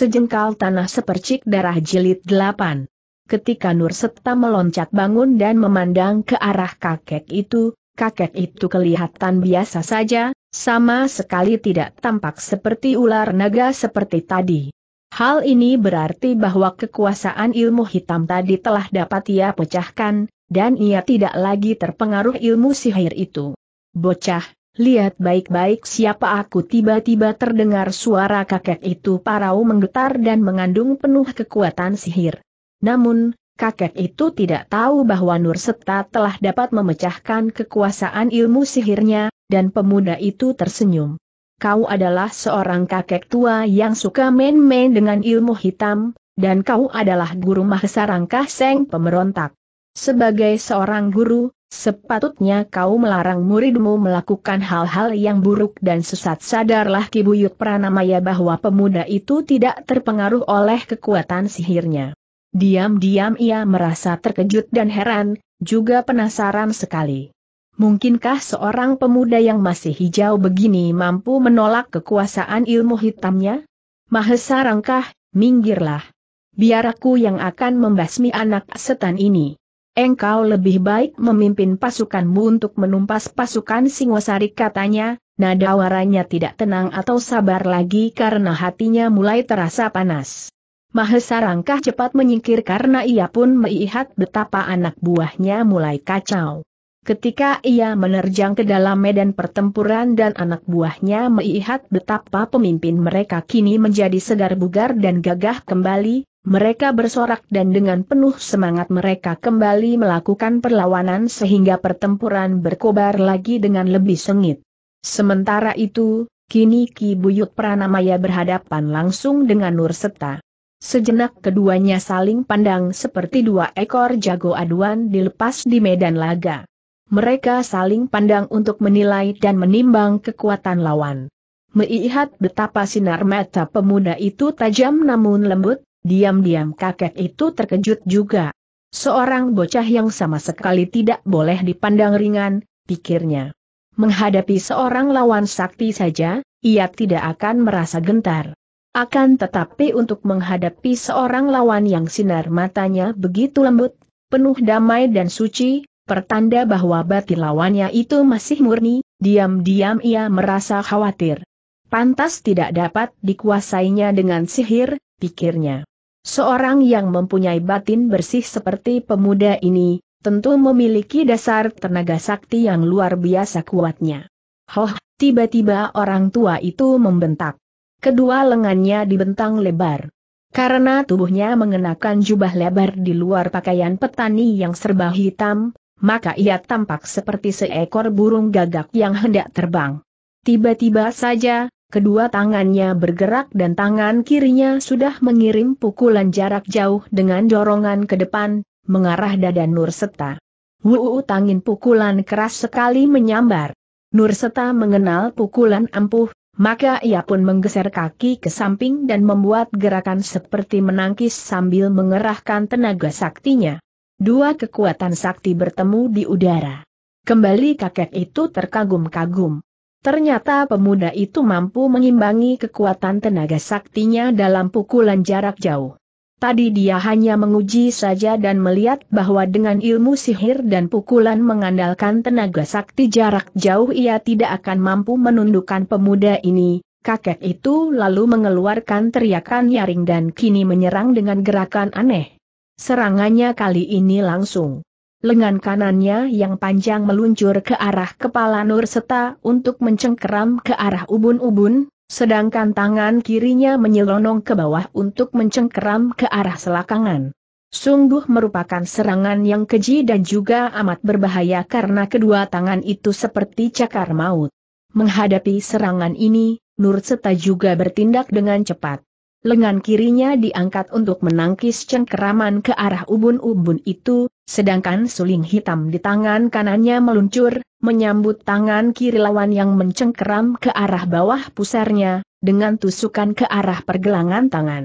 Sejengkal tanah sepercik darah jilid delapan. Ketika Nur Setta meloncat bangun dan memandang ke arah kakek itu, kakek itu kelihatan biasa saja, sama sekali tidak tampak seperti ular naga seperti tadi. Hal ini berarti bahwa kekuasaan ilmu hitam tadi telah dapat ia pecahkan, dan ia tidak lagi terpengaruh ilmu sihir itu. Bocah, Lihat baik-baik siapa aku tiba-tiba terdengar suara kakek itu parau menggetar dan mengandung penuh kekuatan sihir. Namun, kakek itu tidak tahu bahwa Nur Seta telah dapat memecahkan kekuasaan ilmu sihirnya, dan pemuda itu tersenyum. Kau adalah seorang kakek tua yang suka main-main dengan ilmu hitam, dan kau adalah guru Mahesarangkah Seng Pemberontak. Sebagai seorang guru, Sepatutnya kau melarang muridmu melakukan hal-hal yang buruk dan sesat sadarlah Kibuyut Pranamaya bahwa pemuda itu tidak terpengaruh oleh kekuatan sihirnya. Diam-diam ia merasa terkejut dan heran, juga penasaran sekali. Mungkinkah seorang pemuda yang masih hijau begini mampu menolak kekuasaan ilmu hitamnya? Mahesa minggirlah. Biar aku yang akan membasmi anak setan ini engkau lebih baik memimpin pasukanmu untuk menumpas pasukan Singosari katanya, nada waranya tidak tenang atau sabar lagi karena hatinya mulai terasa panas. Mahesa Rangkah cepat menyingkir karena ia pun melihat betapa anak buahnya mulai kacau. Ketika ia menerjang ke dalam medan pertempuran dan anak buahnya melihat betapa pemimpin mereka kini menjadi segar bugar dan gagah kembali, mereka bersorak dan dengan penuh semangat mereka kembali melakukan perlawanan sehingga pertempuran berkobar lagi dengan lebih sengit. Sementara itu, kini Ki Buyut Pranamaya berhadapan langsung dengan Nur Seta. Sejenak keduanya saling pandang seperti dua ekor jago aduan dilepas di medan laga. Mereka saling pandang untuk menilai dan menimbang kekuatan lawan. Melihat betapa sinar mata pemuda itu tajam namun lembut, Diam-diam kakek itu terkejut juga. Seorang bocah yang sama sekali tidak boleh dipandang ringan, pikirnya. Menghadapi seorang lawan sakti saja, ia tidak akan merasa gentar. Akan tetapi untuk menghadapi seorang lawan yang sinar matanya begitu lembut, penuh damai dan suci, pertanda bahwa batin lawannya itu masih murni, diam-diam ia merasa khawatir. Pantas tidak dapat dikuasainya dengan sihir, pikirnya seorang yang mempunyai batin bersih seperti pemuda ini, tentu memiliki dasar tenaga sakti yang luar biasa kuatnya. Hoh, tiba-tiba orang tua itu membentak. Kedua lengannya dibentang lebar. Karena tubuhnya mengenakan jubah lebar di luar pakaian petani yang serba hitam, maka ia tampak seperti seekor burung gagak yang hendak terbang. Tiba-tiba saja, kedua tangannya bergerak dan tangan kirinya sudah mengirim pukulan jarak jauh dengan dorongan ke depan, mengarah dada Nurseta. Wuu, tangin pukulan keras sekali menyambar. Nurseta mengenal pukulan ampuh, maka ia pun menggeser kaki ke samping dan membuat gerakan seperti menangkis sambil mengerahkan tenaga saktinya. Dua kekuatan sakti bertemu di udara. Kembali kakek itu terkagum-kagum. Ternyata pemuda itu mampu mengimbangi kekuatan tenaga saktinya dalam pukulan jarak jauh. Tadi dia hanya menguji saja dan melihat bahwa dengan ilmu sihir dan pukulan mengandalkan tenaga sakti jarak jauh ia tidak akan mampu menundukkan pemuda ini. Kakek itu lalu mengeluarkan teriakan nyaring dan kini menyerang dengan gerakan aneh. Serangannya kali ini langsung lengan kanannya yang panjang meluncur ke arah kepala Nur Seta untuk mencengkeram ke arah ubun-ubun, sedangkan tangan kirinya menyelonong ke bawah untuk mencengkeram ke arah selakangan. Sungguh merupakan serangan yang keji dan juga amat berbahaya karena kedua tangan itu seperti cakar maut. Menghadapi serangan ini, Nur Seta juga bertindak dengan cepat. Lengan kirinya diangkat untuk menangkis cengkeraman ke arah ubun-ubun itu, sedangkan suling hitam di tangan kanannya meluncur, menyambut tangan kiri lawan yang mencengkeram ke arah bawah pusarnya, dengan tusukan ke arah pergelangan tangan.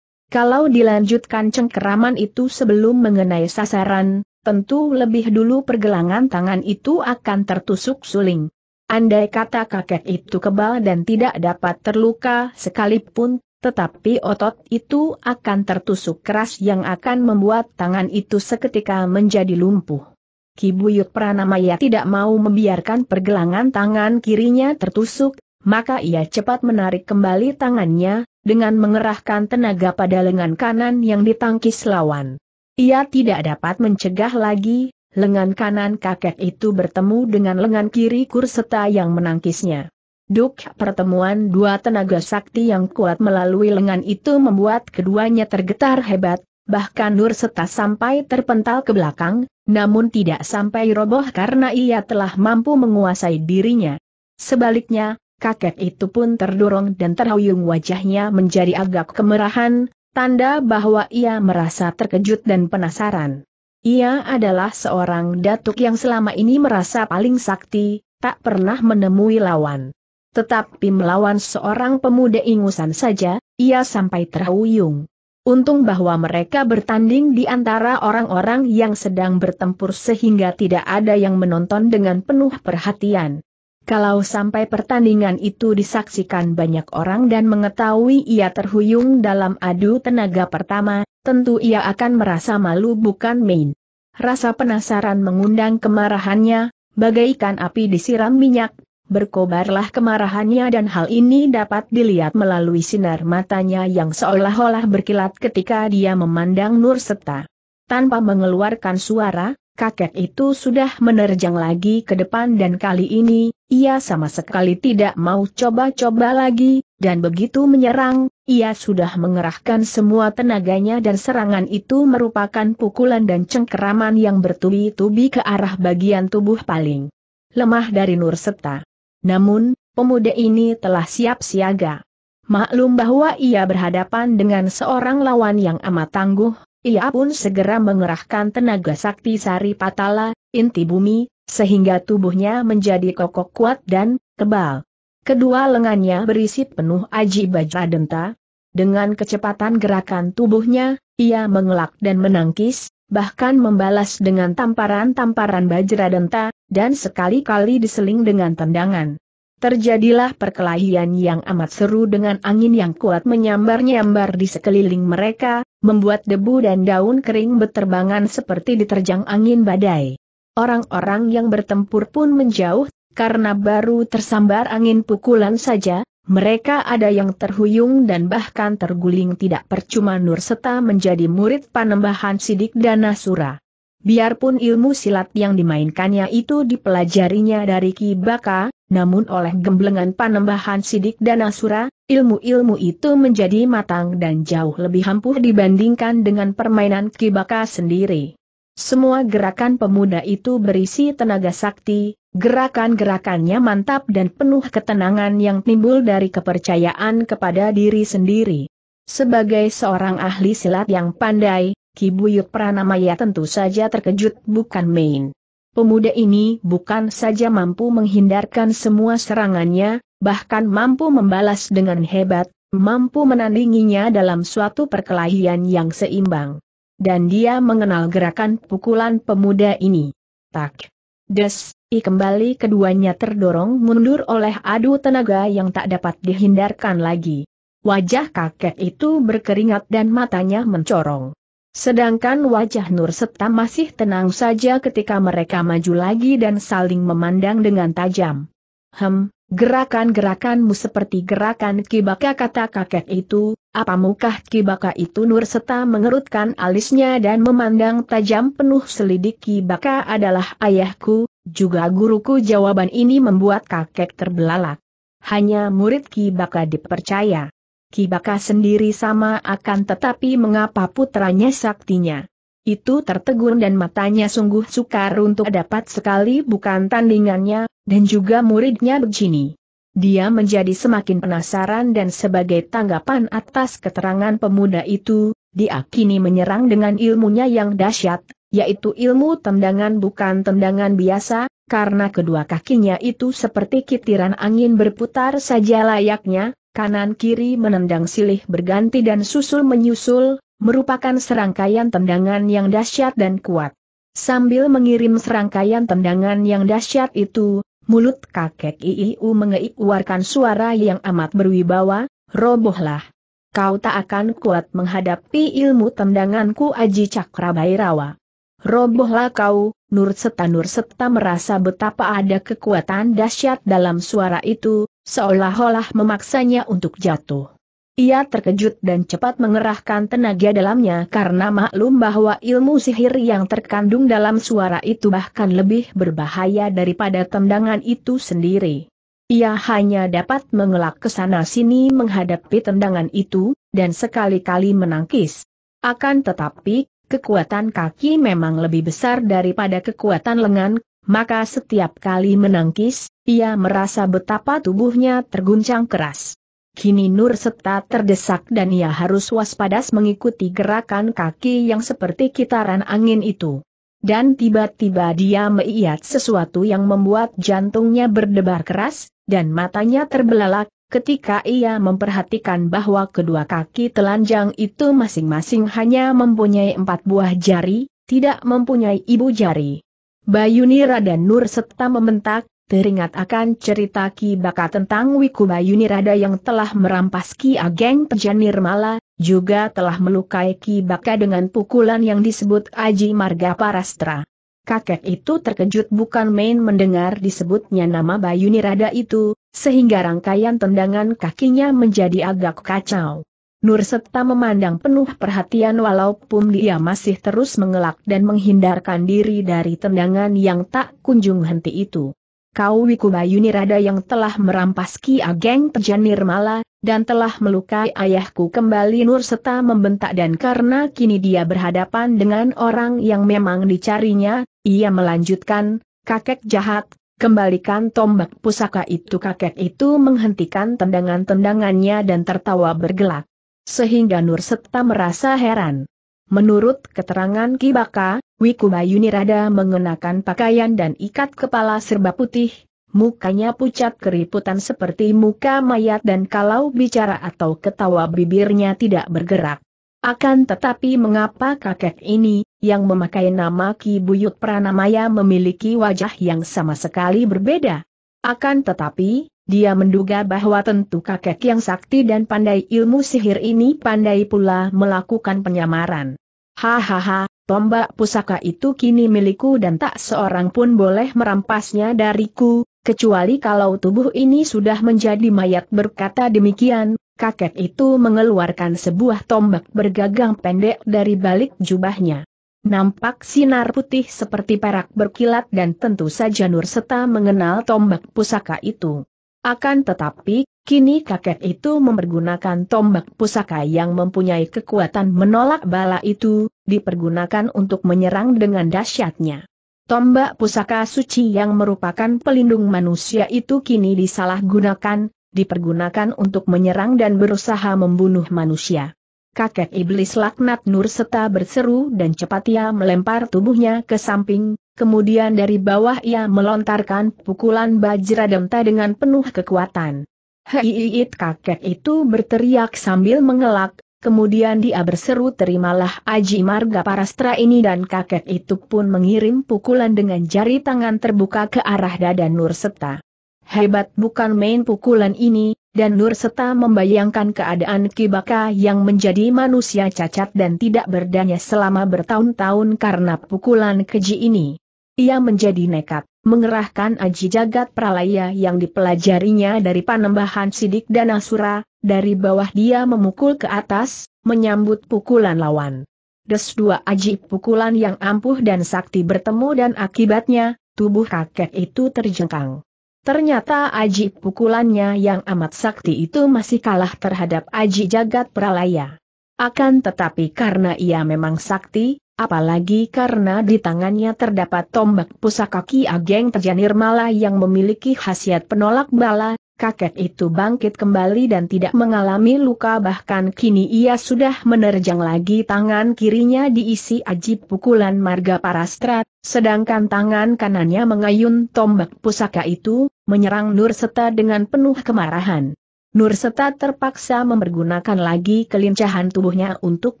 Kalau dilanjutkan cengkeraman itu sebelum mengenai sasaran, tentu lebih dulu pergelangan tangan itu akan tertusuk suling. Andai kata kakek itu kebal dan tidak dapat terluka sekalipun, tetapi otot itu akan tertusuk keras yang akan membuat tangan itu seketika menjadi lumpuh. Kibuyut Pranamaya tidak mau membiarkan pergelangan tangan kirinya tertusuk, maka ia cepat menarik kembali tangannya, dengan mengerahkan tenaga pada lengan kanan yang ditangkis lawan. Ia tidak dapat mencegah lagi, lengan kanan kakek itu bertemu dengan lengan kiri Kurseta yang menangkisnya. Duk pertemuan dua tenaga sakti yang kuat melalui lengan itu membuat keduanya tergetar hebat, bahkan Nur Seta sampai terpental ke belakang, namun tidak sampai roboh karena ia telah mampu menguasai dirinya. Sebaliknya, kakek itu pun terdorong dan terhuyung wajahnya menjadi agak kemerahan, tanda bahwa ia merasa terkejut dan penasaran. Ia adalah seorang datuk yang selama ini merasa paling sakti, tak pernah menemui lawan. Tetapi melawan seorang pemuda ingusan saja, ia sampai terhuyung. Untung bahwa mereka bertanding di antara orang-orang yang sedang bertempur sehingga tidak ada yang menonton dengan penuh perhatian. Kalau sampai pertandingan itu disaksikan banyak orang dan mengetahui ia terhuyung dalam adu tenaga pertama, tentu ia akan merasa malu bukan main. Rasa penasaran mengundang kemarahannya, bagaikan api disiram minyak berkobarlah kemarahannya dan hal ini dapat dilihat melalui sinar matanya yang seolah-olah berkilat ketika dia memandang Nur Seta. Tanpa mengeluarkan suara, kakek itu sudah menerjang lagi ke depan dan kali ini, ia sama sekali tidak mau coba-coba lagi, dan begitu menyerang, ia sudah mengerahkan semua tenaganya dan serangan itu merupakan pukulan dan cengkeraman yang bertubi-tubi ke arah bagian tubuh paling lemah dari Nur Seta. Namun, pemuda ini telah siap siaga. Maklum bahwa ia berhadapan dengan seorang lawan yang amat tangguh, ia pun segera mengerahkan tenaga sakti sari patala, inti bumi, sehingga tubuhnya menjadi kokoh kuat dan kebal. Kedua lengannya berisi penuh aji baja denta. Dengan kecepatan gerakan tubuhnya, ia mengelak dan menangkis, bahkan membalas dengan tamparan-tamparan denta dan sekali-kali diseling dengan tendangan. Terjadilah perkelahian yang amat seru dengan angin yang kuat menyambar-nyambar di sekeliling mereka, membuat debu dan daun kering berterbangan seperti diterjang angin badai. Orang-orang yang bertempur pun menjauh, karena baru tersambar angin pukulan saja, mereka ada yang terhuyung dan bahkan terguling tidak percuma Nur serta menjadi murid panembahan sidik dan nasura. Biarpun ilmu silat yang dimainkannya itu dipelajarinya dari Kibaka, namun oleh gemblengan panembahan sidik dan nasura, ilmu-ilmu itu menjadi matang dan jauh lebih ampuh dibandingkan dengan permainan Kibaka sendiri. Semua gerakan pemuda itu berisi tenaga sakti, gerakan-gerakannya mantap dan penuh ketenangan yang timbul dari kepercayaan kepada diri sendiri. Sebagai seorang ahli silat yang pandai, Kibuyut Pranamaya tentu saja terkejut bukan main. Pemuda ini bukan saja mampu menghindarkan semua serangannya, bahkan mampu membalas dengan hebat, mampu menandinginya dalam suatu perkelahian yang seimbang. Dan dia mengenal gerakan pukulan pemuda ini. Tak. Des, I kembali keduanya terdorong mundur oleh adu tenaga yang tak dapat dihindarkan lagi. Wajah kakek itu berkeringat dan matanya mencorong. Sedangkan wajah Nur Septa masih tenang saja ketika mereka maju lagi dan saling memandang dengan tajam. Hem, Gerakan-gerakanmu seperti gerakan kibaka kata kakek itu, apa mukah kibaka itu Nur serta mengerutkan alisnya dan memandang tajam penuh selidik kibaka adalah ayahku, juga guruku jawaban ini membuat kakek terbelalak. Hanya murid kibaka dipercaya. Kibaka sendiri sama akan tetapi mengapa putranya saktinya. Itu tertegun dan matanya sungguh sukar untuk dapat sekali bukan tandingannya, dan juga muridnya begini. Dia menjadi semakin penasaran dan sebagai tanggapan atas keterangan pemuda itu, diakini menyerang dengan ilmunya yang dahsyat, yaitu ilmu tendangan bukan tendangan biasa, karena kedua kakinya itu seperti kitiran angin berputar saja layaknya, kanan kiri menendang silih berganti dan susul menyusul, merupakan serangkaian tendangan yang dahsyat dan kuat. Sambil mengirim serangkaian tendangan yang dahsyat itu, Mulut kakek Iiu mengeluarkan suara yang amat berwibawa, robohlah. Kau tak akan kuat menghadapi ilmu tendanganku Aji Cakrabairawa. Robohlah kau, Nur Seta Nur Seta merasa betapa ada kekuatan dahsyat dalam suara itu, seolah-olah memaksanya untuk jatuh. Ia terkejut dan cepat mengerahkan tenaga dalamnya karena maklum bahwa ilmu sihir yang terkandung dalam suara itu bahkan lebih berbahaya daripada tendangan itu sendiri. Ia hanya dapat mengelak ke sana-sini menghadapi tendangan itu, dan sekali-kali menangkis. Akan tetapi, kekuatan kaki memang lebih besar daripada kekuatan lengan, maka setiap kali menangkis, ia merasa betapa tubuhnya terguncang keras. Kini Nur Seta terdesak dan ia harus waspada mengikuti gerakan kaki yang seperti kitaran angin itu. Dan tiba-tiba dia melihat sesuatu yang membuat jantungnya berdebar keras, dan matanya terbelalak, ketika ia memperhatikan bahwa kedua kaki telanjang itu masing-masing hanya mempunyai empat buah jari, tidak mempunyai ibu jari. Bayunira dan Nur Seta membentak, teringat akan cerita Ki Baka tentang Wikuba Yunirada yang telah merampas Ki Ageng Pejanir Mala, juga telah melukai Ki Baka dengan pukulan yang disebut Aji Marga Parastra. Kakek itu terkejut bukan main mendengar disebutnya nama Bayunirada itu, sehingga rangkaian tendangan kakinya menjadi agak kacau. Nur memandang penuh perhatian walaupun dia masih terus mengelak dan menghindarkan diri dari tendangan yang tak kunjung henti itu kau Wikuba rada yang telah merampas Ki Ageng Pejan Nirmala, dan telah melukai ayahku kembali Nur serta membentak dan karena kini dia berhadapan dengan orang yang memang dicarinya, ia melanjutkan, kakek jahat, kembalikan tombak pusaka itu kakek itu menghentikan tendangan-tendangannya dan tertawa bergelak. Sehingga Nur serta merasa heran. Menurut keterangan Kibaka, Wikubayuni rada mengenakan pakaian dan ikat kepala serba putih, mukanya pucat keriputan seperti muka mayat dan kalau bicara atau ketawa bibirnya tidak bergerak. Akan tetapi mengapa kakek ini, yang memakai nama Ki Buyut Pranamaya memiliki wajah yang sama sekali berbeda? Akan tetapi, dia menduga bahwa tentu kakek yang sakti dan pandai ilmu sihir ini pandai pula melakukan penyamaran. Hahaha, tombak pusaka itu kini milikku dan tak seorang pun boleh merampasnya dariku, kecuali kalau tubuh ini sudah menjadi mayat berkata demikian, kakek itu mengeluarkan sebuah tombak bergagang pendek dari balik jubahnya. Nampak sinar putih seperti perak berkilat dan tentu saja Nur Seta mengenal tombak pusaka itu. Akan tetapi, kini kakek itu mempergunakan tombak pusaka yang mempunyai kekuatan menolak bala itu, dipergunakan untuk menyerang dengan dahsyatnya. Tombak pusaka suci yang merupakan pelindung manusia itu kini disalahgunakan, dipergunakan untuk menyerang dan berusaha membunuh manusia. Kakek iblis laknat nur serta berseru dan cepat ia melempar tubuhnya ke samping, kemudian dari bawah ia melontarkan pukulan demta dengan penuh kekuatan. Hiiit kakek itu berteriak sambil mengelak, kemudian dia berseru terimalah Aji Marga Parastra ini dan kakek itu pun mengirim pukulan dengan jari tangan terbuka ke arah dada Nur Seta. Hebat bukan main pukulan ini, dan Nur Seta membayangkan keadaan Kibaka yang menjadi manusia cacat dan tidak berdaya selama bertahun-tahun karena pukulan keji ini. Ia menjadi nekat, mengerahkan aji jagat pralaya yang dipelajarinya dari panembahan sidik dan asura, dari bawah dia memukul ke atas, menyambut pukulan lawan. Des dua aji pukulan yang ampuh dan sakti bertemu dan akibatnya, tubuh kakek itu terjengkang. Ternyata aji pukulannya yang amat sakti itu masih kalah terhadap aji jagat pralaya. Akan tetapi karena ia memang sakti, apalagi karena di tangannya terdapat tombak pusaka Ki Ageng Tejanir Mala yang memiliki khasiat penolak bala, kakek itu bangkit kembali dan tidak mengalami luka bahkan kini ia sudah menerjang lagi tangan kirinya diisi ajib pukulan marga parastrat, sedangkan tangan kanannya mengayun tombak pusaka itu, menyerang Nur Seta dengan penuh kemarahan. Nur Seta terpaksa mempergunakan lagi kelincahan tubuhnya untuk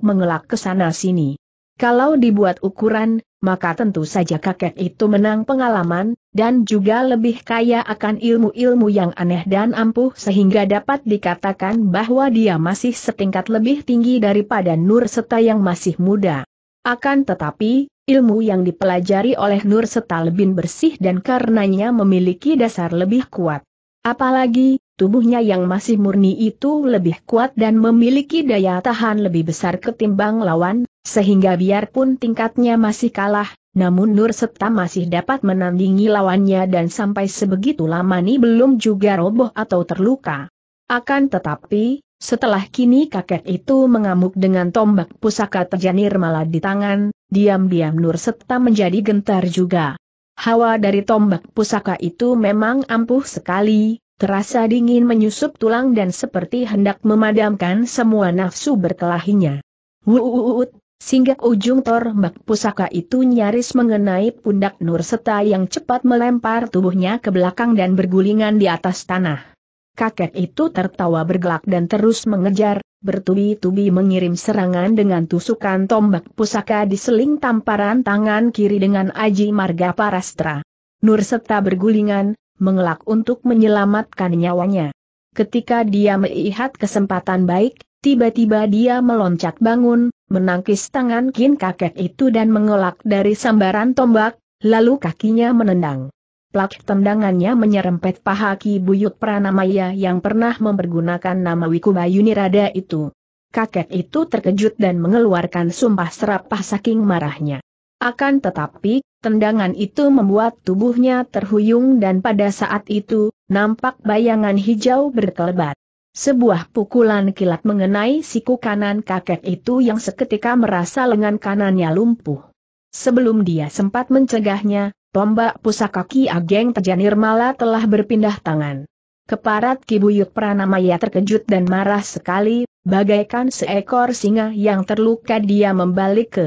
mengelak ke sana sini. Kalau dibuat ukuran, maka tentu saja kakek itu menang pengalaman, dan juga lebih kaya akan ilmu-ilmu yang aneh dan ampuh sehingga dapat dikatakan bahwa dia masih setingkat lebih tinggi daripada Nur Seta yang masih muda. Akan tetapi, ilmu yang dipelajari oleh Nur Seta lebih bersih dan karenanya memiliki dasar lebih kuat. Apalagi, tubuhnya yang masih murni itu lebih kuat dan memiliki daya tahan lebih besar ketimbang lawan, sehingga biarpun tingkatnya masih kalah, namun Nur Septa masih dapat menandingi lawannya dan sampai sebegitu lama ini belum juga roboh atau terluka. Akan tetapi, setelah kini kakek itu mengamuk dengan tombak pusaka terjanir malah di tangan, diam-diam Nur Septa menjadi gentar juga. Hawa dari tombak pusaka itu memang ampuh sekali, terasa dingin menyusup tulang dan seperti hendak memadamkan semua nafsu berkelahinya. Wuuut, sehingga ujung tombak pusaka itu nyaris mengenai pundak Nur Seta yang cepat melempar tubuhnya ke belakang dan bergulingan di atas tanah. Kakek itu tertawa bergelak dan terus mengejar, bertubi-tubi mengirim serangan dengan tusukan tombak pusaka di seling tamparan tangan kiri dengan Aji Marga Parastra. Nur Seta bergulingan, mengelak untuk menyelamatkan nyawanya. Ketika dia melihat kesempatan baik, Tiba-tiba dia meloncat bangun, menangkis tangan kin kakek itu dan mengelak dari sambaran tombak, lalu kakinya menendang. Plak tendangannya menyerempet paha Ki Buyut Pranamaya yang pernah mempergunakan nama Wikubayunirada itu. Kakek itu terkejut dan mengeluarkan sumpah serapah saking marahnya. Akan tetapi, tendangan itu membuat tubuhnya terhuyung dan pada saat itu, nampak bayangan hijau berkelebat. Sebuah pukulan kilat mengenai siku kanan kakek itu yang seketika merasa lengan kanannya lumpuh. Sebelum dia sempat mencegahnya, tombak pusaka Ki Ageng Tejanir Mala telah berpindah tangan. Keparat Kibuyut Pranamaya terkejut dan marah sekali, bagaikan seekor singa yang terluka dia membalik ke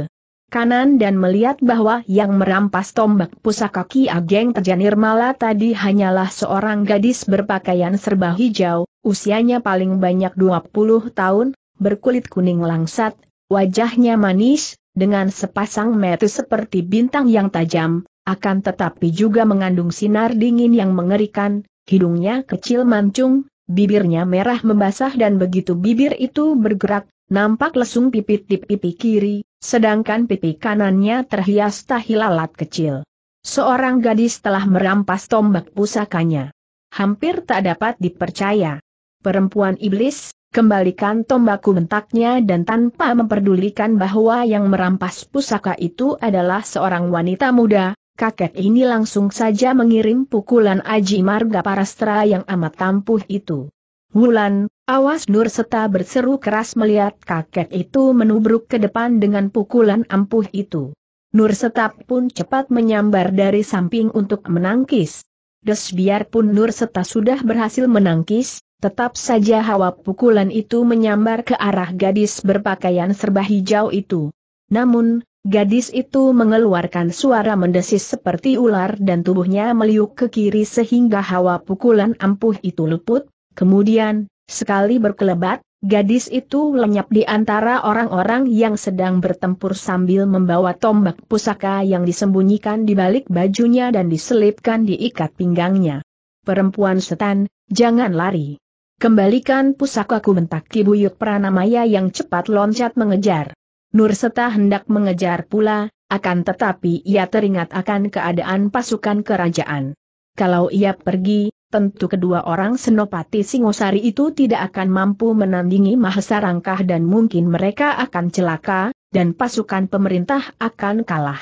kanan dan melihat bahwa yang merampas tombak pusaka Ki Ageng Tejanir Mala tadi hanyalah seorang gadis berpakaian serba hijau, usianya paling banyak 20 tahun, berkulit kuning langsat, wajahnya manis, dengan sepasang mata seperti bintang yang tajam, akan tetapi juga mengandung sinar dingin yang mengerikan, hidungnya kecil mancung, bibirnya merah membasah dan begitu bibir itu bergerak, nampak lesung pipit di pipi kiri, Sedangkan pipi kanannya terhias tahilalat kecil. Seorang gadis telah merampas tombak pusakanya. Hampir tak dapat dipercaya. Perempuan iblis, kembalikan tombakku bentaknya dan tanpa memperdulikan bahwa yang merampas pusaka itu adalah seorang wanita muda, kakek ini langsung saja mengirim pukulan Aji Marga Parastra yang amat tampuh itu. Wulan, Awas Nur Seta berseru keras melihat kakek itu menubruk ke depan dengan pukulan ampuh itu. Nur Seta pun cepat menyambar dari samping untuk menangkis. Des biarpun Nur Seta sudah berhasil menangkis, tetap saja hawa pukulan itu menyambar ke arah gadis berpakaian serba hijau itu. Namun, gadis itu mengeluarkan suara mendesis seperti ular dan tubuhnya meliuk ke kiri sehingga hawa pukulan ampuh itu luput, kemudian Sekali berkelebat, gadis itu lenyap di antara orang-orang yang sedang bertempur sambil membawa tombak pusaka yang disembunyikan di balik bajunya dan diselipkan di ikat pinggangnya. Perempuan setan, jangan lari. Kembalikan pusakaku bentak Kibuyut Pranamaya yang cepat loncat mengejar. Nur Nurseta hendak mengejar pula, akan tetapi ia teringat akan keadaan pasukan kerajaan. Kalau ia pergi, tentu kedua orang Senopati Singosari itu tidak akan mampu menandingi Mahesa Rangkah dan mungkin mereka akan celaka, dan pasukan pemerintah akan kalah.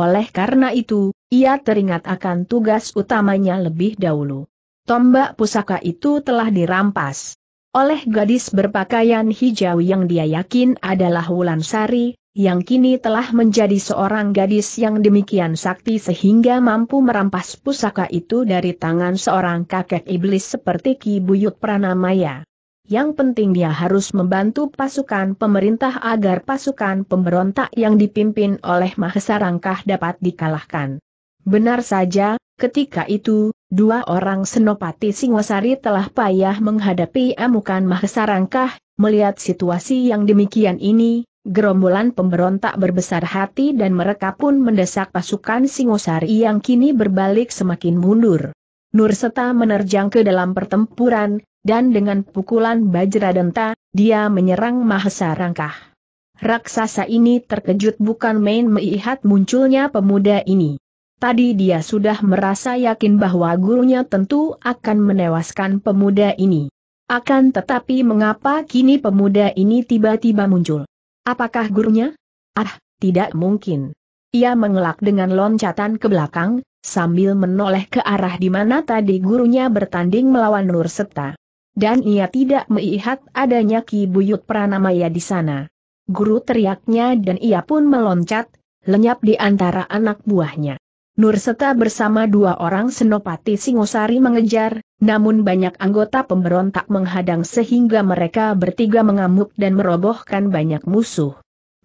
Oleh karena itu, ia teringat akan tugas utamanya lebih dahulu. Tombak pusaka itu telah dirampas oleh gadis berpakaian hijau yang dia yakin adalah Wulansari, yang kini telah menjadi seorang gadis yang demikian sakti sehingga mampu merampas pusaka itu dari tangan seorang kakek iblis seperti Ki Buyut Pranamaya. Yang penting dia harus membantu pasukan pemerintah agar pasukan pemberontak yang dipimpin oleh Mahesa Rangkah dapat dikalahkan. Benar saja, ketika itu, dua orang senopati Singosari telah payah menghadapi amukan Mahesa Rangkah. melihat situasi yang demikian ini, Gerombolan pemberontak berbesar hati dan mereka pun mendesak pasukan Singosari yang kini berbalik semakin mundur. Nurseta menerjang ke dalam pertempuran, dan dengan pukulan bajra denta, dia menyerang Mahesa Rangkah. Raksasa ini terkejut bukan main melihat munculnya pemuda ini. Tadi dia sudah merasa yakin bahwa gurunya tentu akan menewaskan pemuda ini. Akan tetapi mengapa kini pemuda ini tiba-tiba muncul? Apakah gurunya? Ah, tidak mungkin. Ia mengelak dengan loncatan ke belakang, sambil menoleh ke arah di mana tadi gurunya bertanding melawan Nur Seta. Dan ia tidak melihat adanya Ki Buyut Pranamaya di sana. Guru teriaknya dan ia pun meloncat, lenyap di antara anak buahnya. Nurseta bersama dua orang senopati Singosari mengejar, namun banyak anggota pemberontak menghadang sehingga mereka bertiga mengamuk dan merobohkan banyak musuh.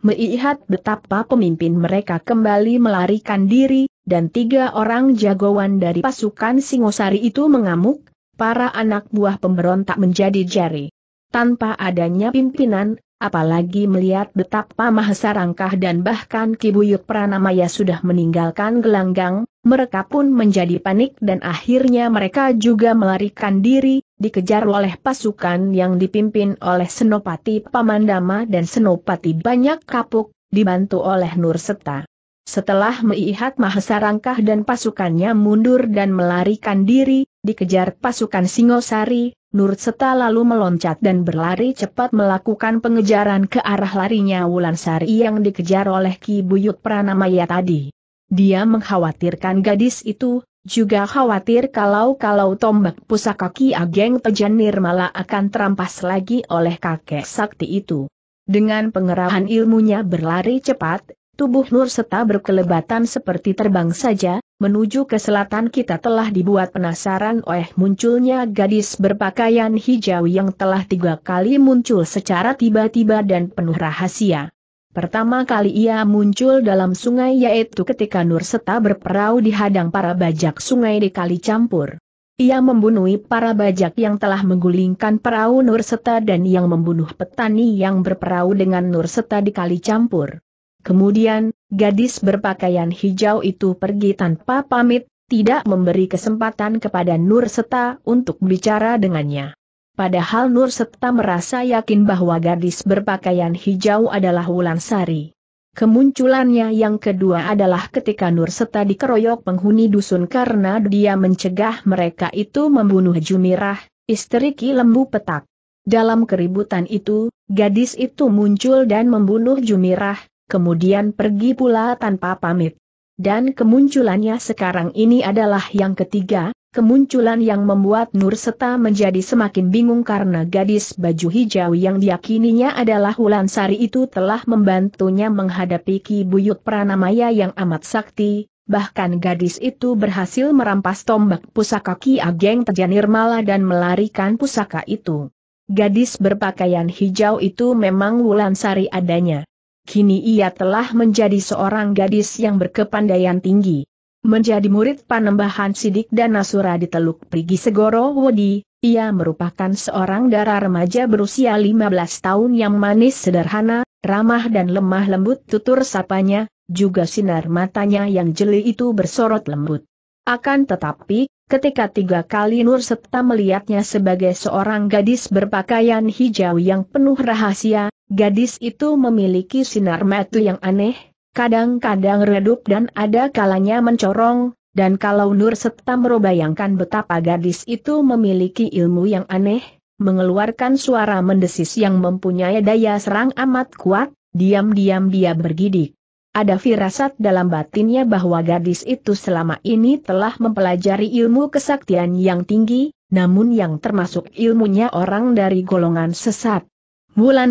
Melihat betapa pemimpin mereka kembali melarikan diri, dan tiga orang jagoan dari pasukan Singosari itu mengamuk, para anak buah pemberontak menjadi jari. Tanpa adanya pimpinan, apalagi melihat betapa Mahasarangkah dan bahkan Kibuyut Pranamaya sudah meninggalkan gelanggang, mereka pun menjadi panik dan akhirnya mereka juga melarikan diri, dikejar oleh pasukan yang dipimpin oleh Senopati Pamandama dan Senopati Banyak Kapuk, dibantu oleh Nur Seta. Setelah melihat Mahasarangkah dan pasukannya mundur dan melarikan diri, dikejar pasukan Singosari, Nur Seta lalu meloncat dan berlari cepat melakukan pengejaran ke arah larinya Wulan Sari yang dikejar oleh Ki Buyut Pranamaya tadi. Dia mengkhawatirkan gadis itu, juga khawatir kalau-kalau tombak pusaka Ki Ageng Tejanir malah akan terampas lagi oleh kakek sakti itu. Dengan pengerahan ilmunya berlari cepat, tubuh Nur Seta berkelebatan seperti terbang saja, Menuju ke selatan kita telah dibuat penasaran oleh munculnya gadis berpakaian hijau yang telah tiga kali muncul secara tiba-tiba dan penuh rahasia. Pertama kali ia muncul dalam sungai yaitu ketika Nur Seta berperau dihadang para bajak sungai di kali campur. Ia membunuh para bajak yang telah menggulingkan perahu Nur Seta dan yang membunuh petani yang berperau dengan Nur Seta di kali campur. Kemudian, Gadis berpakaian hijau itu pergi tanpa pamit, tidak memberi kesempatan kepada Nur Seta untuk bicara dengannya. Padahal Nur Seta merasa yakin bahwa gadis berpakaian hijau adalah Wulan Sari. Kemunculannya yang kedua adalah ketika Nur Seta dikeroyok penghuni dusun karena dia mencegah mereka itu membunuh Jumirah, istri Ki Lembu Petak. Dalam keributan itu, gadis itu muncul dan membunuh Jumirah, kemudian pergi pula tanpa pamit. Dan kemunculannya sekarang ini adalah yang ketiga, kemunculan yang membuat Nur Seta menjadi semakin bingung karena gadis baju hijau yang diyakininya adalah Sari itu telah membantunya menghadapi Ki Buyut Pranamaya yang amat sakti, bahkan gadis itu berhasil merampas tombak pusaka Ki Ageng Tejanirmala dan melarikan pusaka itu. Gadis berpakaian hijau itu memang Wulansari adanya. Kini ia telah menjadi seorang gadis yang berkepandaian tinggi. Menjadi murid panembahan sidik dan nasura di Teluk Prigi Segoro Wodi, ia merupakan seorang darah remaja berusia 15 tahun yang manis sederhana, ramah dan lemah lembut tutur sapanya, juga sinar matanya yang jeli itu bersorot lembut. Akan tetapi, ketika tiga kali Nur Setta melihatnya sebagai seorang gadis berpakaian hijau yang penuh rahasia, gadis itu memiliki sinar mata yang aneh, kadang-kadang redup dan ada kalanya mencorong, dan kalau Nur Setta merobayangkan betapa gadis itu memiliki ilmu yang aneh, mengeluarkan suara mendesis yang mempunyai daya serang amat kuat, diam-diam dia bergidik. Ada firasat dalam batinnya bahwa gadis itu selama ini telah mempelajari ilmu kesaktian yang tinggi, namun yang termasuk ilmunya orang dari golongan sesat.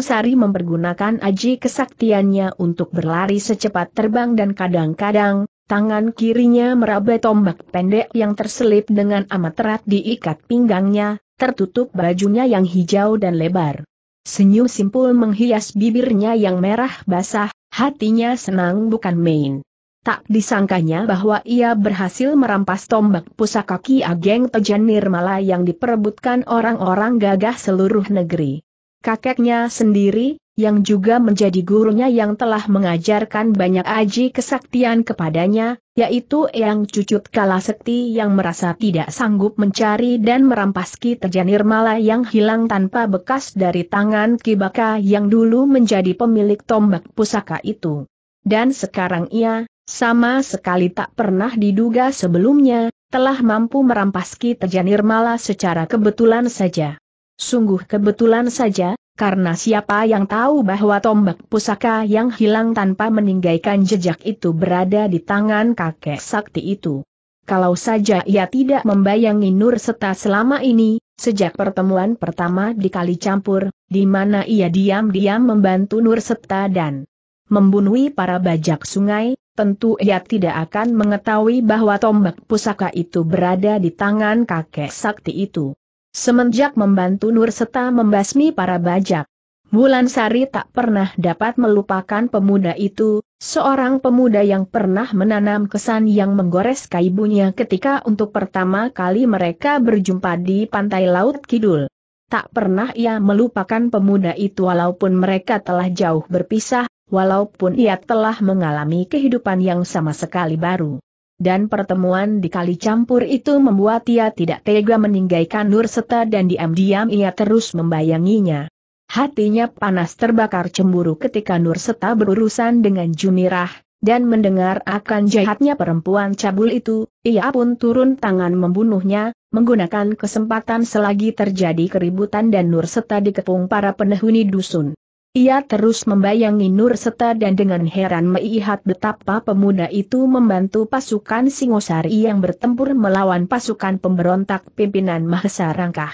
Sari mempergunakan aji kesaktiannya untuk berlari secepat terbang dan kadang-kadang, tangan kirinya meraba tombak pendek yang terselip dengan amat erat diikat pinggangnya, tertutup bajunya yang hijau dan lebar. Senyum simpul menghias bibirnya yang merah basah, Hatinya senang bukan main. Tak disangkanya bahwa ia berhasil merampas tombak pusaka Ki Ageng Tejan Nirmala yang diperebutkan orang-orang gagah seluruh negeri kakeknya sendiri, yang juga menjadi gurunya yang telah mengajarkan banyak aji kesaktian kepadanya, yaitu yang Cucut Kalasekti yang merasa tidak sanggup mencari dan merampas Ki Tejanirmala yang hilang tanpa bekas dari tangan Kibaka yang dulu menjadi pemilik tombak pusaka itu. Dan sekarang ia, sama sekali tak pernah diduga sebelumnya, telah mampu merampas Ki Tejanirmala secara kebetulan saja. Sungguh kebetulan saja, karena siapa yang tahu bahwa tombak pusaka yang hilang tanpa meninggalkan jejak itu berada di tangan kakek sakti itu. Kalau saja ia tidak membayangi Nur Seta selama ini, sejak pertemuan pertama di Kali Campur, di mana ia diam-diam membantu Nur Seta dan membunuh para bajak sungai, tentu ia tidak akan mengetahui bahwa tombak pusaka itu berada di tangan kakek sakti itu. Semenjak membantu Nur serta membasmi para bajak, Bulan Sari tak pernah dapat melupakan pemuda itu, seorang pemuda yang pernah menanam kesan yang menggores kaibunya ketika untuk pertama kali mereka berjumpa di pantai Laut Kidul. Tak pernah ia melupakan pemuda itu walaupun mereka telah jauh berpisah, walaupun ia telah mengalami kehidupan yang sama sekali baru dan pertemuan di kali campur itu membuat ia tidak tega meninggalkan Nur Seta dan diam-diam ia terus membayanginya. Hatinya panas terbakar cemburu ketika Nur Seta berurusan dengan Jumirah, dan mendengar akan jahatnya perempuan cabul itu, ia pun turun tangan membunuhnya, menggunakan kesempatan selagi terjadi keributan dan Nur Seta dikepung para penehuni dusun. Ia terus membayangi Nur Seta dan dengan heran melihat betapa pemuda itu membantu pasukan Singosari yang bertempur melawan pasukan pemberontak pimpinan Mahesa Rangkah.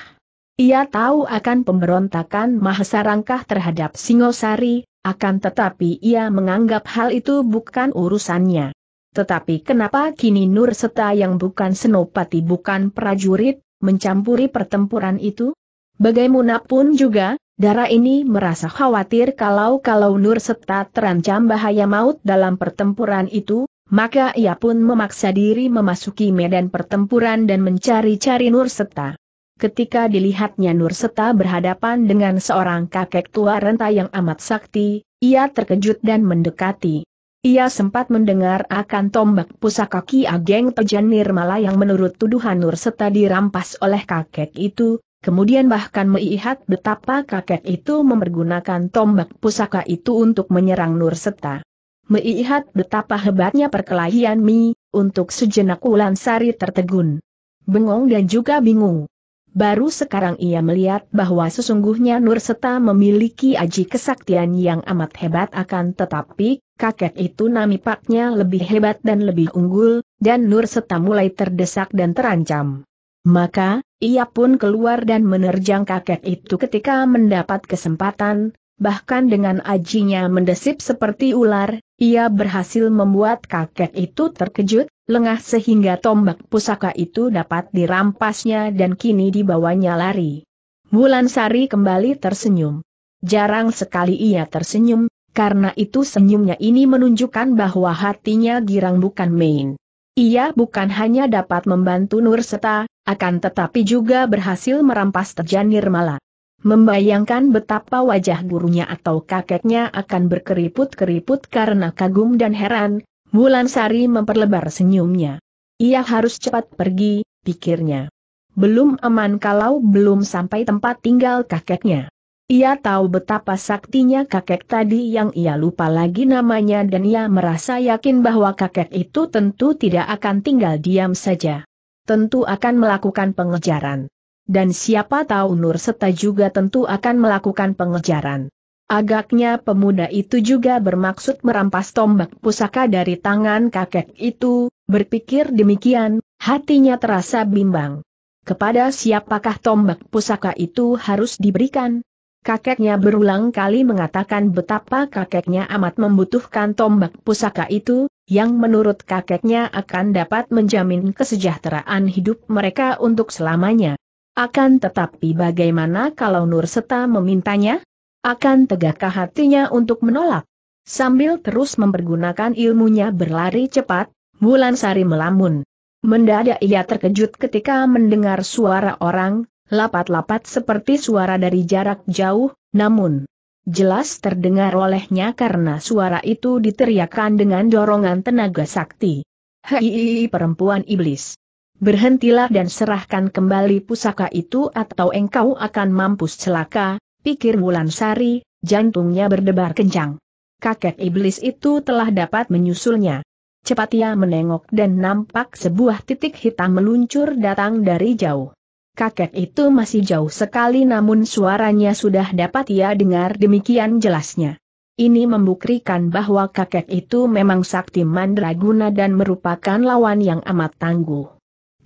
Ia tahu akan pemberontakan Mahesa Rangkah terhadap Singosari, akan tetapi ia menganggap hal itu bukan urusannya. Tetapi kenapa kini Nur Seta yang bukan senopati bukan prajurit, mencampuri pertempuran itu? Bagaimanapun juga, Dara ini merasa khawatir kalau-kalau Nur Seta terancam bahaya maut dalam pertempuran itu, maka ia pun memaksa diri memasuki medan pertempuran dan mencari-cari Nur Seta. Ketika dilihatnya Nur Seta berhadapan dengan seorang kakek tua renta yang amat sakti, ia terkejut dan mendekati. Ia sempat mendengar akan tombak pusaka Ki Ageng Tejan Nirmala yang menurut tuduhan Nur Seta dirampas oleh kakek itu, Kemudian bahkan melihat betapa kakek itu mempergunakan tombak pusaka itu untuk menyerang Nur Seta. Melihat betapa hebatnya perkelahian Mi, untuk sejenak Ulan Sari tertegun. Bengong dan juga bingung. Baru sekarang ia melihat bahwa sesungguhnya Nur Seta memiliki aji kesaktian yang amat hebat akan tetapi, kakek itu nampaknya lebih hebat dan lebih unggul, dan Nur Seta mulai terdesak dan terancam. Maka, ia pun keluar dan menerjang kakek itu ketika mendapat kesempatan, bahkan dengan ajinya mendesip seperti ular, ia berhasil membuat kakek itu terkejut, lengah sehingga tombak pusaka itu dapat dirampasnya dan kini dibawanya lari. Bulan Sari kembali tersenyum. Jarang sekali ia tersenyum, karena itu senyumnya ini menunjukkan bahwa hatinya girang bukan main. Ia bukan hanya dapat membantu Nur Seta, akan tetapi juga berhasil merampas Tejan Nirmala. Membayangkan betapa wajah gurunya atau kakeknya akan berkeriput-keriput karena kagum dan heran, Bulan Sari memperlebar senyumnya. Ia harus cepat pergi, pikirnya. Belum aman kalau belum sampai tempat tinggal kakeknya. Ia tahu betapa saktinya kakek tadi yang ia lupa lagi namanya dan ia merasa yakin bahwa kakek itu tentu tidak akan tinggal diam saja tentu akan melakukan pengejaran. Dan siapa tahu Nur Seta juga tentu akan melakukan pengejaran. Agaknya pemuda itu juga bermaksud merampas tombak pusaka dari tangan kakek itu, berpikir demikian, hatinya terasa bimbang. Kepada siapakah tombak pusaka itu harus diberikan? Kakeknya berulang kali mengatakan betapa kakeknya amat membutuhkan tombak pusaka itu, yang menurut kakeknya akan dapat menjamin kesejahteraan hidup mereka untuk selamanya. Akan tetapi bagaimana kalau Nur Seta memintanya? Akan tegakkah hatinya untuk menolak? Sambil terus mempergunakan ilmunya berlari cepat, Bulan Sari melamun. Mendadak ia terkejut ketika mendengar suara orang, lapat-lapat seperti suara dari jarak jauh, namun jelas terdengar olehnya karena suara itu diteriakkan dengan dorongan tenaga sakti. Hei perempuan iblis. Berhentilah dan serahkan kembali pusaka itu atau engkau akan mampus celaka, pikir Sari, jantungnya berdebar kencang. Kakek iblis itu telah dapat menyusulnya. Cepat ia menengok dan nampak sebuah titik hitam meluncur datang dari jauh kakek itu masih jauh sekali namun suaranya sudah dapat ia dengar demikian jelasnya. Ini membuktikan bahwa kakek itu memang sakti mandraguna dan merupakan lawan yang amat tangguh.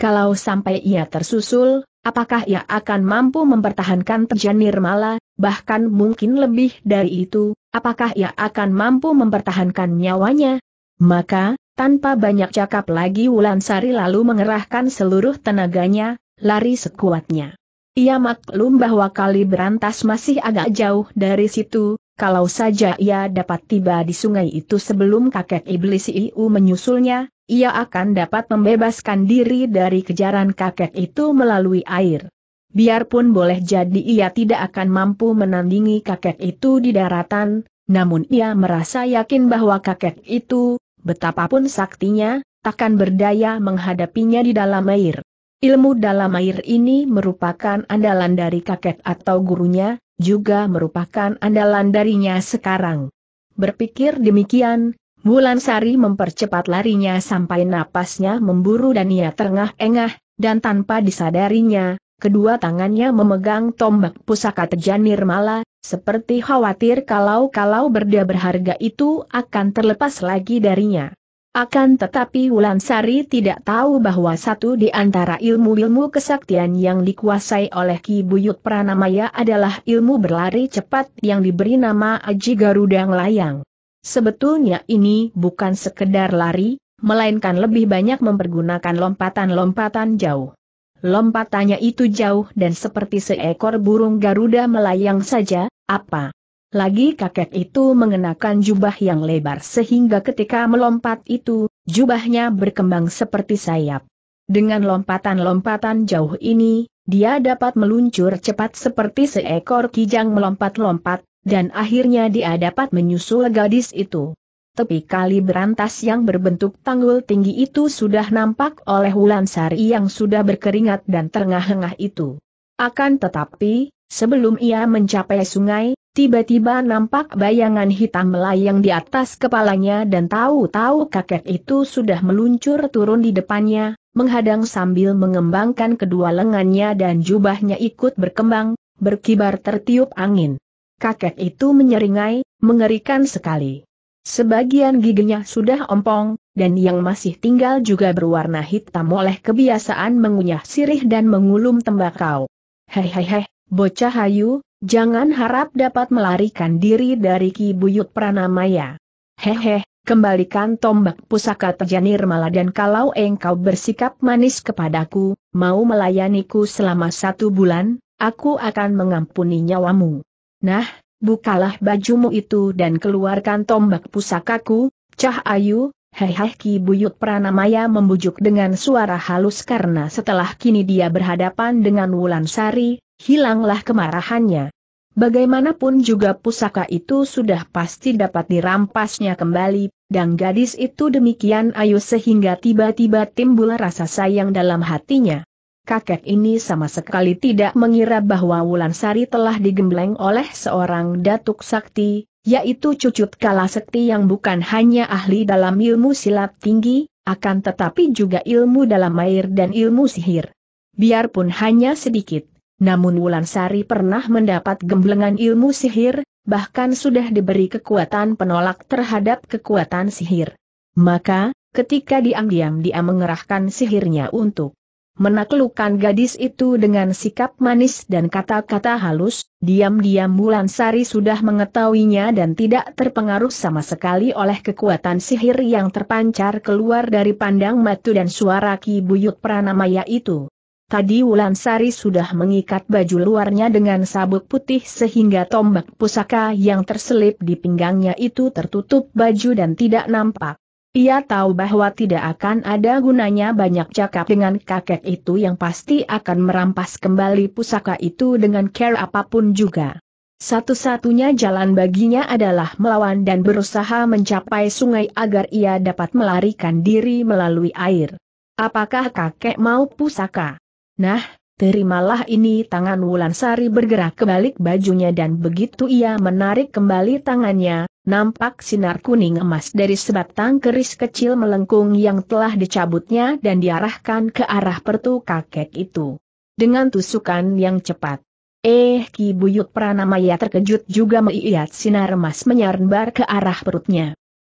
Kalau sampai ia tersusul, apakah ia akan mampu mempertahankan Tejan mala? bahkan mungkin lebih dari itu, apakah ia akan mampu mempertahankan nyawanya? Maka, tanpa banyak cakap lagi Wulansari lalu mengerahkan seluruh tenaganya, lari sekuatnya. Ia maklum bahwa kali berantas masih agak jauh dari situ, kalau saja ia dapat tiba di sungai itu sebelum kakek iblis Iu menyusulnya, ia akan dapat membebaskan diri dari kejaran kakek itu melalui air. Biarpun boleh jadi ia tidak akan mampu menandingi kakek itu di daratan, namun ia merasa yakin bahwa kakek itu, betapapun saktinya, takkan berdaya menghadapinya di dalam air. Ilmu dalam air ini merupakan andalan dari kakek atau gurunya, juga merupakan andalan darinya sekarang. Berpikir demikian, Bulan Sari mempercepat larinya sampai napasnya memburu dan ia terengah-engah, dan tanpa disadarinya, kedua tangannya memegang tombak pusaka tejanir mala, seperti khawatir kalau-kalau berda berharga itu akan terlepas lagi darinya. Akan tetapi Wulan Sari tidak tahu bahwa satu di antara ilmu-ilmu kesaktian yang dikuasai oleh Ki Buyut Pranamaya adalah ilmu berlari cepat yang diberi nama Aji Garudang Layang. Sebetulnya ini bukan sekedar lari, melainkan lebih banyak mempergunakan lompatan-lompatan jauh. Lompatannya itu jauh dan seperti seekor burung Garuda melayang saja, apa lagi kakek itu mengenakan jubah yang lebar sehingga ketika melompat itu, jubahnya berkembang seperti sayap. Dengan lompatan-lompatan jauh ini, dia dapat meluncur cepat seperti seekor kijang melompat-lompat, dan akhirnya dia dapat menyusul gadis itu. Tepi kali berantas yang berbentuk tanggul tinggi itu sudah nampak oleh Wulansari yang sudah berkeringat dan terengah-engah itu. Akan tetapi, Sebelum ia mencapai sungai, tiba-tiba nampak bayangan hitam melayang di atas kepalanya dan tahu-tahu kakek itu sudah meluncur turun di depannya, menghadang sambil mengembangkan kedua lengannya dan jubahnya ikut berkembang, berkibar tertiup angin. Kakek itu menyeringai, mengerikan sekali. Sebagian giginya sudah ompong, dan yang masih tinggal juga berwarna hitam oleh kebiasaan mengunyah sirih dan mengulum tembakau. Hei hei hei! Bocah hayu, jangan harap dapat melarikan diri dari Ki Buyut Pranamaya. Hehe, kembalikan tombak pusaka terjani Mala dan kalau engkau bersikap manis kepadaku, mau melayaniku selama satu bulan, aku akan mengampuni nyawamu. Nah, bukalah bajumu itu dan keluarkan tombak pusakaku, Cah Ayu, Hehe, Ki Buyut Pranamaya membujuk dengan suara halus karena setelah kini dia berhadapan dengan Wulan Sari, hilanglah kemarahannya. Bagaimanapun juga pusaka itu sudah pasti dapat dirampasnya kembali, dan gadis itu demikian ayu sehingga tiba-tiba timbul rasa sayang dalam hatinya. Kakek ini sama sekali tidak mengira bahwa Wulansari telah digembleng oleh seorang datuk sakti, yaitu cucut kala Sakti yang bukan hanya ahli dalam ilmu silat tinggi, akan tetapi juga ilmu dalam air dan ilmu sihir. Biarpun hanya sedikit namun Wulan Sari pernah mendapat gemblengan ilmu sihir, bahkan sudah diberi kekuatan penolak terhadap kekuatan sihir. Maka, ketika diam-diam dia mengerahkan sihirnya untuk menaklukkan gadis itu dengan sikap manis dan kata-kata halus, diam-diam Wulan Sari sudah mengetahuinya dan tidak terpengaruh sama sekali oleh kekuatan sihir yang terpancar keluar dari pandang matu dan suara Ki Buyut Pranamaya itu. Tadi Wulan Sari sudah mengikat baju luarnya dengan sabuk putih sehingga tombak pusaka yang terselip di pinggangnya itu tertutup baju dan tidak nampak. Ia tahu bahwa tidak akan ada gunanya banyak cakap dengan kakek itu yang pasti akan merampas kembali pusaka itu dengan care apapun juga. Satu-satunya jalan baginya adalah melawan dan berusaha mencapai sungai agar ia dapat melarikan diri melalui air. Apakah kakek mau pusaka? Nah, terimalah ini tangan Wulan Sari bergerak ke balik bajunya dan begitu ia menarik kembali tangannya, nampak sinar kuning emas dari sebatang keris kecil melengkung yang telah dicabutnya dan diarahkan ke arah pertu kakek itu. Dengan tusukan yang cepat. Eh Ki Buyut Pranamaya terkejut juga melihat sinar emas menyambar ke arah perutnya.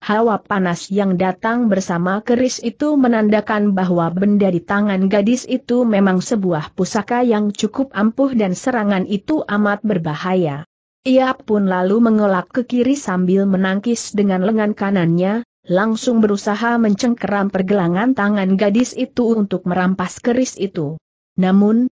Hawa panas yang datang bersama keris itu menandakan bahwa benda di tangan gadis itu memang sebuah pusaka yang cukup ampuh dan serangan itu amat berbahaya. Ia pun lalu mengelak ke kiri sambil menangkis dengan lengan kanannya, langsung berusaha mencengkeram pergelangan tangan gadis itu untuk merampas keris itu. Namun,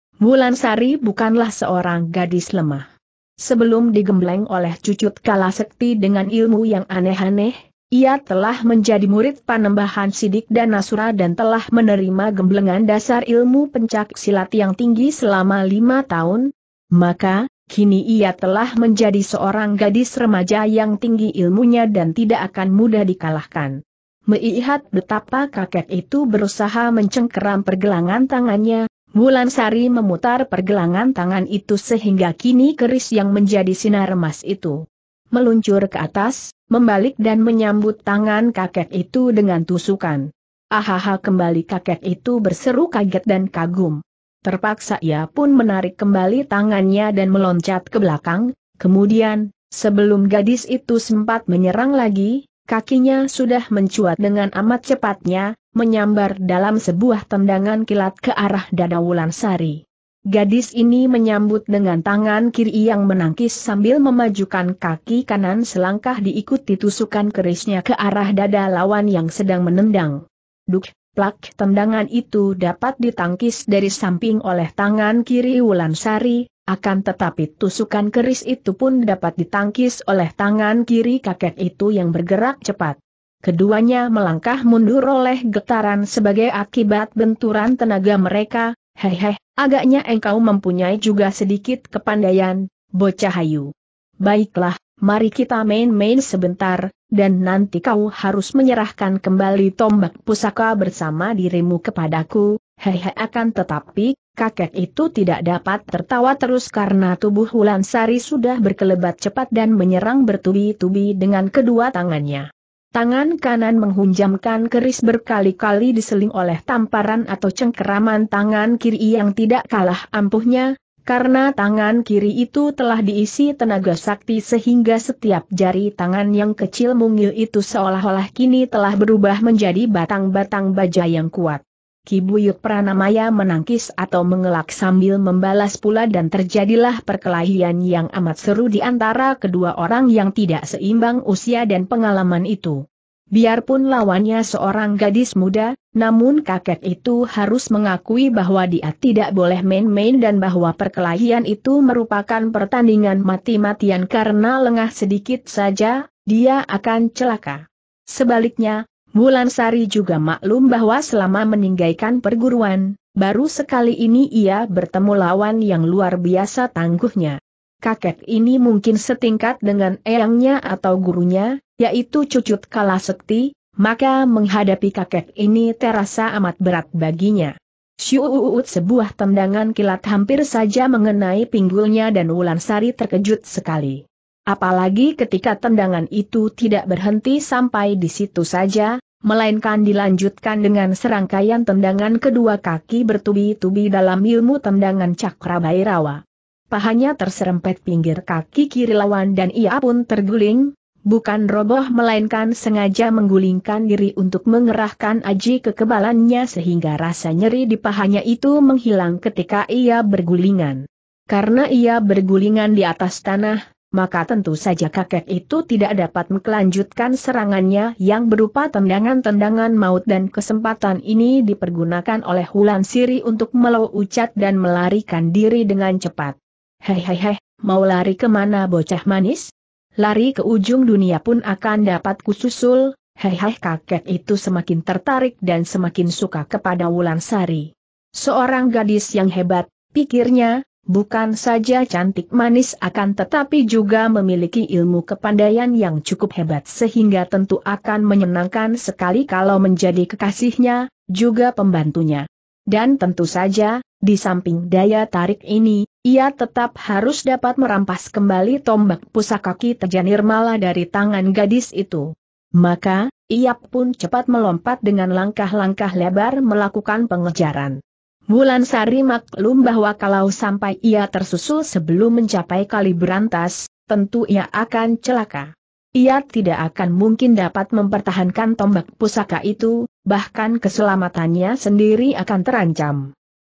Sari bukanlah seorang gadis lemah. Sebelum digembleng oleh cucut kala sekti dengan ilmu yang aneh-aneh, ia telah menjadi murid panembahan sidik dan nasura dan telah menerima gemblengan dasar ilmu pencak silat yang tinggi selama lima tahun, maka, kini ia telah menjadi seorang gadis remaja yang tinggi ilmunya dan tidak akan mudah dikalahkan. Melihat betapa kakek itu berusaha mencengkeram pergelangan tangannya, Bulan Sari memutar pergelangan tangan itu sehingga kini keris yang menjadi sinar emas itu meluncur ke atas, membalik dan menyambut tangan kakek itu dengan tusukan. Ahaha kembali kakek itu berseru kaget dan kagum. Terpaksa ia pun menarik kembali tangannya dan meloncat ke belakang, kemudian, sebelum gadis itu sempat menyerang lagi, kakinya sudah mencuat dengan amat cepatnya, menyambar dalam sebuah tendangan kilat ke arah dada Wulansari. Gadis ini menyambut dengan tangan kiri yang menangkis sambil memajukan kaki kanan selangkah diikuti tusukan kerisnya ke arah dada lawan yang sedang menendang. Duk, plak, tendangan itu dapat ditangkis dari samping oleh tangan kiri Wulan Sari, akan tetapi tusukan keris itu pun dapat ditangkis oleh tangan kiri kakek itu yang bergerak cepat. Keduanya melangkah mundur oleh getaran sebagai akibat benturan tenaga mereka, Hehe, agaknya engkau mempunyai juga sedikit kepandaian, bocah hayu. Baiklah, mari kita main-main sebentar, dan nanti kau harus menyerahkan kembali tombak pusaka bersama dirimu kepadaku, hehe akan tetapi, kakek itu tidak dapat tertawa terus karena tubuh Wulansari sudah berkelebat cepat dan menyerang bertubi-tubi dengan kedua tangannya. Tangan kanan menghunjamkan keris berkali-kali diseling oleh tamparan atau cengkeraman tangan kiri yang tidak kalah ampuhnya, karena tangan kiri itu telah diisi tenaga sakti sehingga setiap jari tangan yang kecil mungil itu seolah-olah kini telah berubah menjadi batang-batang baja yang kuat. Kibuyut Pranamaya menangkis atau mengelak sambil membalas pula dan terjadilah perkelahian yang amat seru di antara kedua orang yang tidak seimbang usia dan pengalaman itu. Biarpun lawannya seorang gadis muda, namun kakek itu harus mengakui bahwa dia tidak boleh main-main dan bahwa perkelahian itu merupakan pertandingan mati-matian karena lengah sedikit saja, dia akan celaka. Sebaliknya, Wulan Sari juga maklum bahwa selama meninggalkan perguruan, baru sekali ini ia bertemu lawan yang luar biasa tangguhnya. Kakek ini mungkin setingkat dengan eyangnya atau gurunya, yaitu Cucut kalah sekti, maka menghadapi kakek ini terasa amat berat baginya. Syuuut sebuah tendangan kilat hampir saja mengenai pinggulnya dan Wulan Sari terkejut sekali. Apalagi ketika tendangan itu tidak berhenti sampai di situ saja, melainkan dilanjutkan dengan serangkaian tendangan kedua kaki bertubi-tubi dalam ilmu tendangan cakra Bairawa. Pahanya terserempet pinggir kaki kiri lawan dan ia pun terguling, bukan roboh melainkan sengaja menggulingkan diri untuk mengerahkan aji kekebalannya sehingga rasa nyeri di pahanya itu menghilang ketika ia bergulingan. Karena ia bergulingan di atas tanah, maka tentu saja kakek itu tidak dapat melanjutkan serangannya yang berupa tendangan-tendangan maut dan kesempatan ini dipergunakan oleh Hulan Siri untuk melau ucat dan melarikan diri dengan cepat. Hei hei hei, mau lari kemana bocah manis? Lari ke ujung dunia pun akan dapat kususul, hei hei kakek itu semakin tertarik dan semakin suka kepada Wulan Sari. Seorang gadis yang hebat, pikirnya, bukan saja cantik manis akan tetapi juga memiliki ilmu kepandaian yang cukup hebat sehingga tentu akan menyenangkan sekali kalau menjadi kekasihnya, juga pembantunya. Dan tentu saja, di samping daya tarik ini, ia tetap harus dapat merampas kembali tombak pusaka Ki malah dari tangan gadis itu. Maka, ia pun cepat melompat dengan langkah-langkah lebar melakukan pengejaran. Bulan Sari maklum bahwa kalau sampai ia tersusul sebelum mencapai kali berantas, tentu ia akan celaka. Ia tidak akan mungkin dapat mempertahankan tombak pusaka itu, bahkan keselamatannya sendiri akan terancam.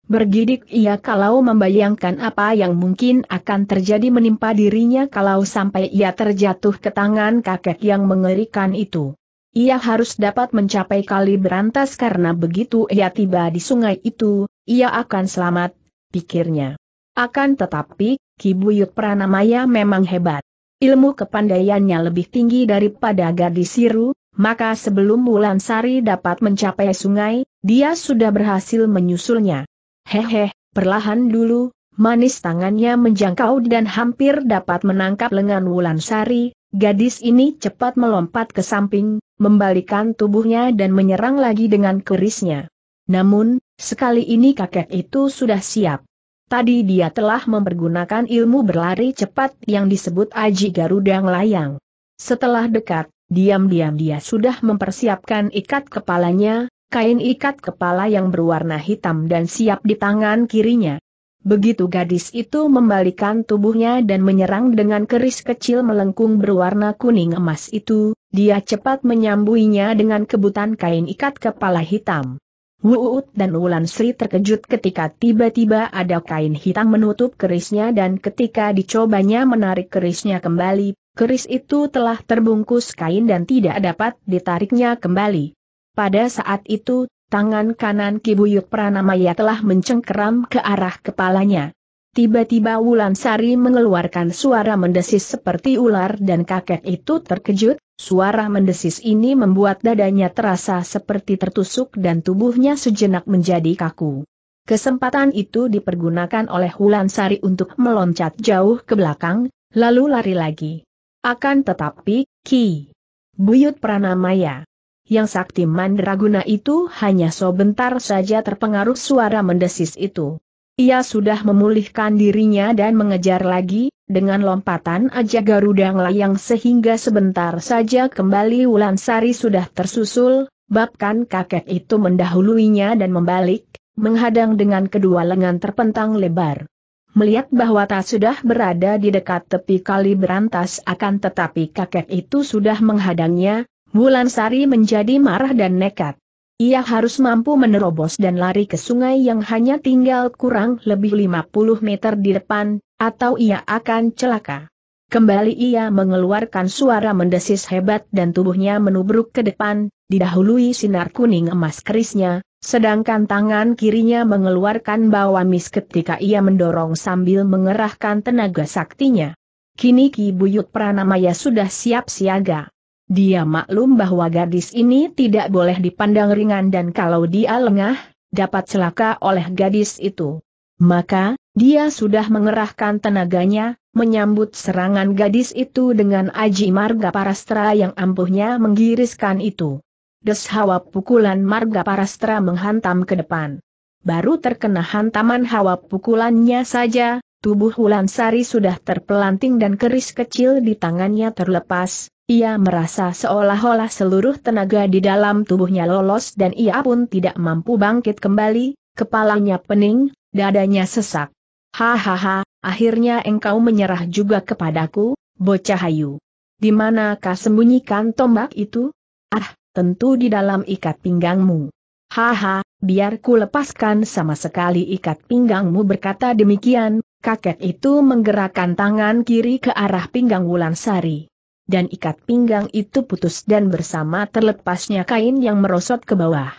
Bergidik ia kalau membayangkan apa yang mungkin akan terjadi menimpa dirinya kalau sampai ia terjatuh ke tangan kakek yang mengerikan itu. Ia harus dapat mencapai kali berantas karena begitu ia tiba di sungai itu, ia akan selamat, pikirnya. Akan tetapi, Kibuyut Pranamaya memang hebat. Ilmu kepandaiannya lebih tinggi daripada gadis siru, maka sebelum Wulan Sari dapat mencapai sungai, dia sudah berhasil menyusulnya. Hehe, perlahan dulu, manis tangannya menjangkau dan hampir dapat menangkap lengan Wulan Sari. gadis ini cepat melompat ke samping, membalikan tubuhnya dan menyerang lagi dengan kerisnya. Namun, sekali ini kakek itu sudah siap. Tadi dia telah mempergunakan ilmu berlari cepat yang disebut Aji Garudang Layang. Setelah dekat, diam-diam dia sudah mempersiapkan ikat kepalanya, kain ikat kepala yang berwarna hitam dan siap di tangan kirinya. Begitu gadis itu membalikan tubuhnya dan menyerang dengan keris kecil melengkung berwarna kuning emas itu, dia cepat menyambuinya dengan kebutan kain ikat kepala hitam. Wuut dan Wulan Sri terkejut ketika tiba-tiba ada kain hitam menutup kerisnya dan ketika dicobanya menarik kerisnya kembali, keris itu telah terbungkus kain dan tidak dapat ditariknya kembali. Pada saat itu, Tangan kanan Kibuyuk Pranamaya telah mencengkeram ke arah kepalanya. Tiba-tiba Wulan Sari mengeluarkan suara mendesis seperti ular dan kakek itu terkejut, suara mendesis ini membuat dadanya terasa seperti tertusuk dan tubuhnya sejenak menjadi kaku. Kesempatan itu dipergunakan oleh Wulan Sari untuk meloncat jauh ke belakang, lalu lari lagi. Akan tetapi, Ki Buyut Pranamaya yang sakti mandraguna itu hanya sebentar saja terpengaruh suara mendesis itu. Ia sudah memulihkan dirinya dan mengejar lagi, dengan lompatan aja Garuda yang sehingga sebentar saja kembali Wulan Sari sudah tersusul, bahkan kakek itu mendahuluinya dan membalik, menghadang dengan kedua lengan terpentang lebar. Melihat bahwa tak sudah berada di dekat tepi kali berantas akan tetapi kakek itu sudah menghadangnya, Bulan Sari menjadi marah dan nekat. Ia harus mampu menerobos dan lari ke sungai yang hanya tinggal kurang lebih 50 meter di depan, atau ia akan celaka. Kembali ia mengeluarkan suara mendesis hebat dan tubuhnya menubruk ke depan, didahului sinar kuning emas kerisnya, sedangkan tangan kirinya mengeluarkan mis ketika ia mendorong sambil mengerahkan tenaga saktinya. Kini Ki Buyut Pranamaya sudah siap siaga. Dia maklum bahwa gadis ini tidak boleh dipandang ringan dan kalau dia lengah, dapat celaka oleh gadis itu. Maka, dia sudah mengerahkan tenaganya, menyambut serangan gadis itu dengan aji marga parastra yang ampuhnya menggiriskan itu. Des hawa pukulan marga parastra menghantam ke depan. Baru terkena hantaman hawa pukulannya saja, tubuh Wulansari sudah terpelanting dan keris kecil di tangannya terlepas, ia merasa seolah-olah seluruh tenaga di dalam tubuhnya lolos dan ia pun tidak mampu bangkit kembali, kepalanya pening, dadanya sesak. Hahaha, akhirnya engkau menyerah juga kepadaku, bocah hayu. Di manakah sembunyikan tombak itu? Ah, tentu di dalam ikat pinggangmu. Haha, biar ku lepaskan sama sekali ikat pinggangmu berkata demikian, kakek itu menggerakkan tangan kiri ke arah pinggang Wulansari dan ikat pinggang itu putus dan bersama terlepasnya kain yang merosot ke bawah.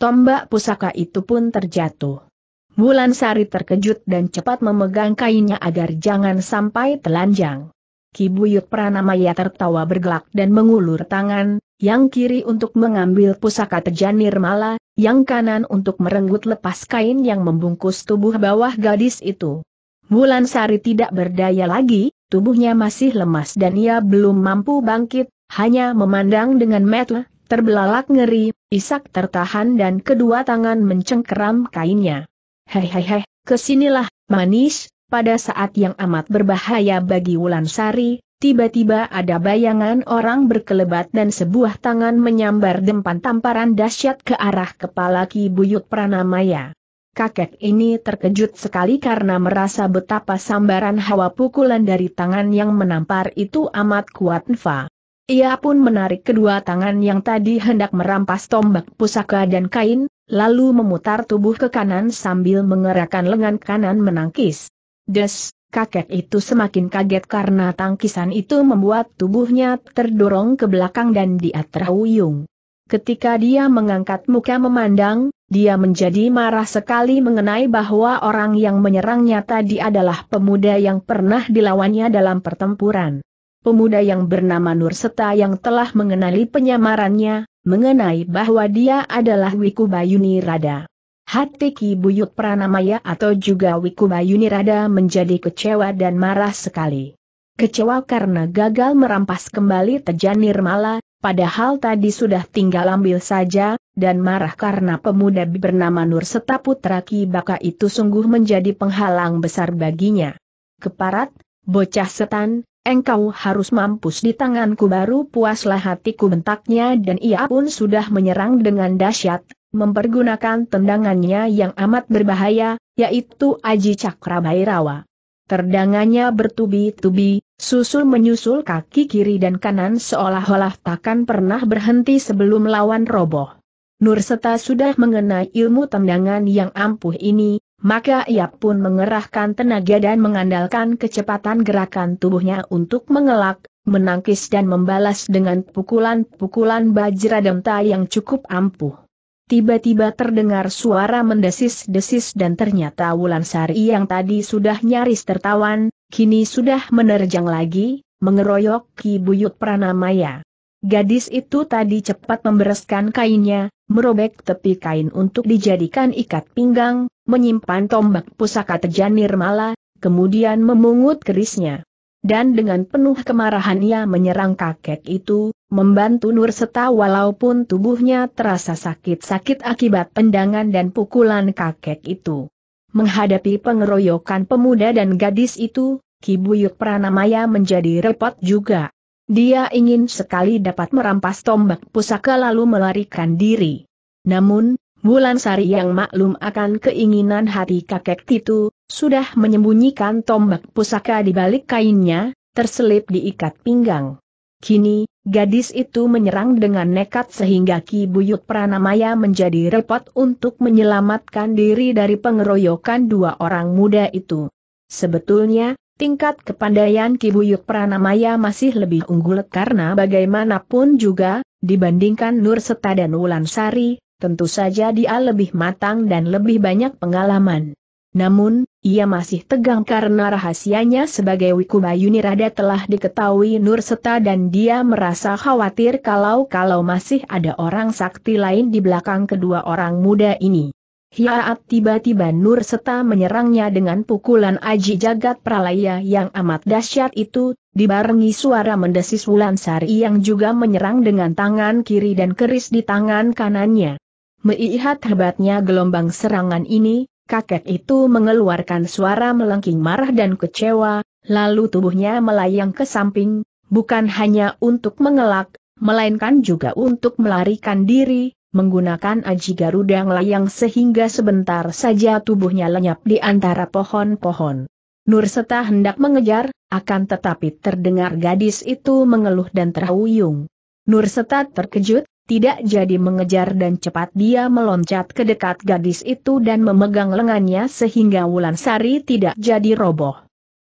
Tombak pusaka itu pun terjatuh. Bulan Sari terkejut dan cepat memegang kainnya agar jangan sampai telanjang. Kibuyut Pranamaya tertawa bergelak dan mengulur tangan, yang kiri untuk mengambil pusaka terjanir mala, yang kanan untuk merenggut lepas kain yang membungkus tubuh bawah gadis itu. Bulan Sari tidak berdaya lagi, tubuhnya masih lemas dan ia belum mampu bangkit, hanya memandang dengan mata terbelalak ngeri, Isak tertahan dan kedua tangan mencengkeram kainnya. Hei hei hei, kesinilah, manis, pada saat yang amat berbahaya bagi Wulan Sari, tiba-tiba ada bayangan orang berkelebat dan sebuah tangan menyambar dempan tamparan dahsyat ke arah kepala Ki Buyut Pranamaya. Kakek ini terkejut sekali karena merasa betapa sambaran hawa pukulan dari tangan yang menampar itu amat kuat Nfa. Ia pun menarik kedua tangan yang tadi hendak merampas tombak pusaka dan kain, lalu memutar tubuh ke kanan sambil mengerahkan lengan kanan menangkis. Des, kakek itu semakin kaget karena tangkisan itu membuat tubuhnya terdorong ke belakang dan dia terhuyung. Ketika dia mengangkat muka memandang, dia menjadi marah sekali mengenai bahwa orang yang menyerangnya tadi adalah pemuda yang pernah dilawannya dalam pertempuran. Pemuda yang bernama Nurseta yang telah mengenali penyamarannya, mengenai bahwa dia adalah Wiku Bayuni Rada. Hati Ki Buyut Pranamaya atau juga Wiku Bayuni Rada menjadi kecewa dan marah sekali. Kecewa karena gagal merampas kembali Tejan Nirmala, padahal tadi sudah tinggal ambil saja, dan marah karena pemuda bernama Nur serta putra Ki Baka itu sungguh menjadi penghalang besar baginya. Keparat, bocah setan, engkau harus mampus di tanganku baru puaslah hatiku bentaknya dan ia pun sudah menyerang dengan dahsyat, mempergunakan tendangannya yang amat berbahaya, yaitu Aji Cakrabairawa. Terdangannya bertubi-tubi, Susul menyusul kaki kiri dan kanan seolah-olah takkan pernah berhenti sebelum lawan roboh. Nurseta sudah mengenai ilmu tendangan yang ampuh ini, maka ia pun mengerahkan tenaga dan mengandalkan kecepatan gerakan tubuhnya untuk mengelak, menangkis dan membalas dengan pukulan-pukulan bajra demta yang cukup ampuh. Tiba-tiba terdengar suara mendesis-desis dan ternyata Wulansari yang tadi sudah nyaris tertawan, kini sudah menerjang lagi, mengeroyok Ki Buyut Pranamaya. Gadis itu tadi cepat membereskan kainnya, merobek tepi kain untuk dijadikan ikat pinggang, menyimpan tombak pusaka tejan Nirmala, kemudian memungut kerisnya. Dan dengan penuh kemarahan ia menyerang kakek itu, membantu Nur Seta walaupun tubuhnya terasa sakit-sakit akibat tendangan dan pukulan kakek itu. Menghadapi pengeroyokan pemuda dan gadis itu, Kibuyuk Pranamaya menjadi repot juga. Dia ingin sekali dapat merampas tombak pusaka lalu melarikan diri. Namun, Bulan Sari yang maklum akan keinginan hati kakek itu, sudah menyembunyikan tombak pusaka di balik kainnya, terselip diikat pinggang. Kini, Gadis itu menyerang dengan nekat sehingga Ki Buyut Pranamaya menjadi repot untuk menyelamatkan diri dari pengeroyokan dua orang muda itu. Sebetulnya, tingkat kepandaian Ki Buyut Pranamaya masih lebih unggul karena bagaimanapun juga, dibandingkan Nur Seta dan Sari, tentu saja dia lebih matang dan lebih banyak pengalaman. Namun, ia masih tegang karena rahasianya sebagai Wiku Bayuni Rada telah diketahui Nurseta dan dia merasa khawatir kalau-kalau masih ada orang sakti lain di belakang kedua orang muda ini. Hiaat tiba-tiba Nurseta menyerangnya dengan pukulan aji jagat pralaya yang amat dahsyat itu, dibarengi suara mendesis Wulan Sari yang juga menyerang dengan tangan kiri dan keris di tangan kanannya. Melihat hebatnya gelombang serangan ini, kakek itu mengeluarkan suara melengking marah dan kecewa, lalu tubuhnya melayang ke samping, bukan hanya untuk mengelak, melainkan juga untuk melarikan diri, menggunakan aji garuda melayang sehingga sebentar saja tubuhnya lenyap di antara pohon-pohon. Nurseta hendak mengejar, akan tetapi terdengar gadis itu mengeluh dan terhuyung. Nurseta terkejut, tidak jadi mengejar dan cepat dia meloncat ke dekat gadis itu dan memegang lengannya sehingga Wulan Sari tidak jadi roboh.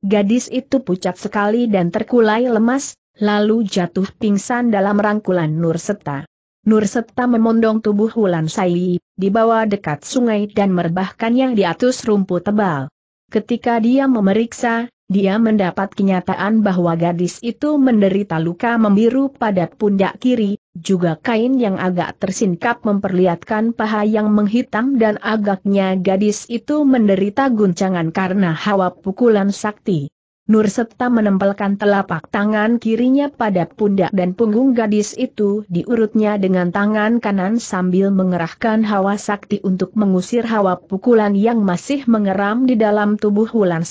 Gadis itu pucat sekali dan terkulai lemas, lalu jatuh pingsan dalam rangkulan Nurseta. Nurseta memondong tubuh Wulan Sari, dibawa dekat sungai dan merbahkannya di atas rumput tebal. Ketika dia memeriksa, dia mendapat kenyataan bahwa gadis itu menderita luka membiru pada pundak kiri, juga kain yang agak tersingkap memperlihatkan paha yang menghitam dan agaknya gadis itu menderita guncangan karena hawa pukulan sakti. Nur serta menempelkan telapak tangan kirinya pada pundak dan punggung gadis itu diurutnya dengan tangan kanan sambil mengerahkan hawa sakti untuk mengusir hawa pukulan yang masih mengeram di dalam tubuh Wulan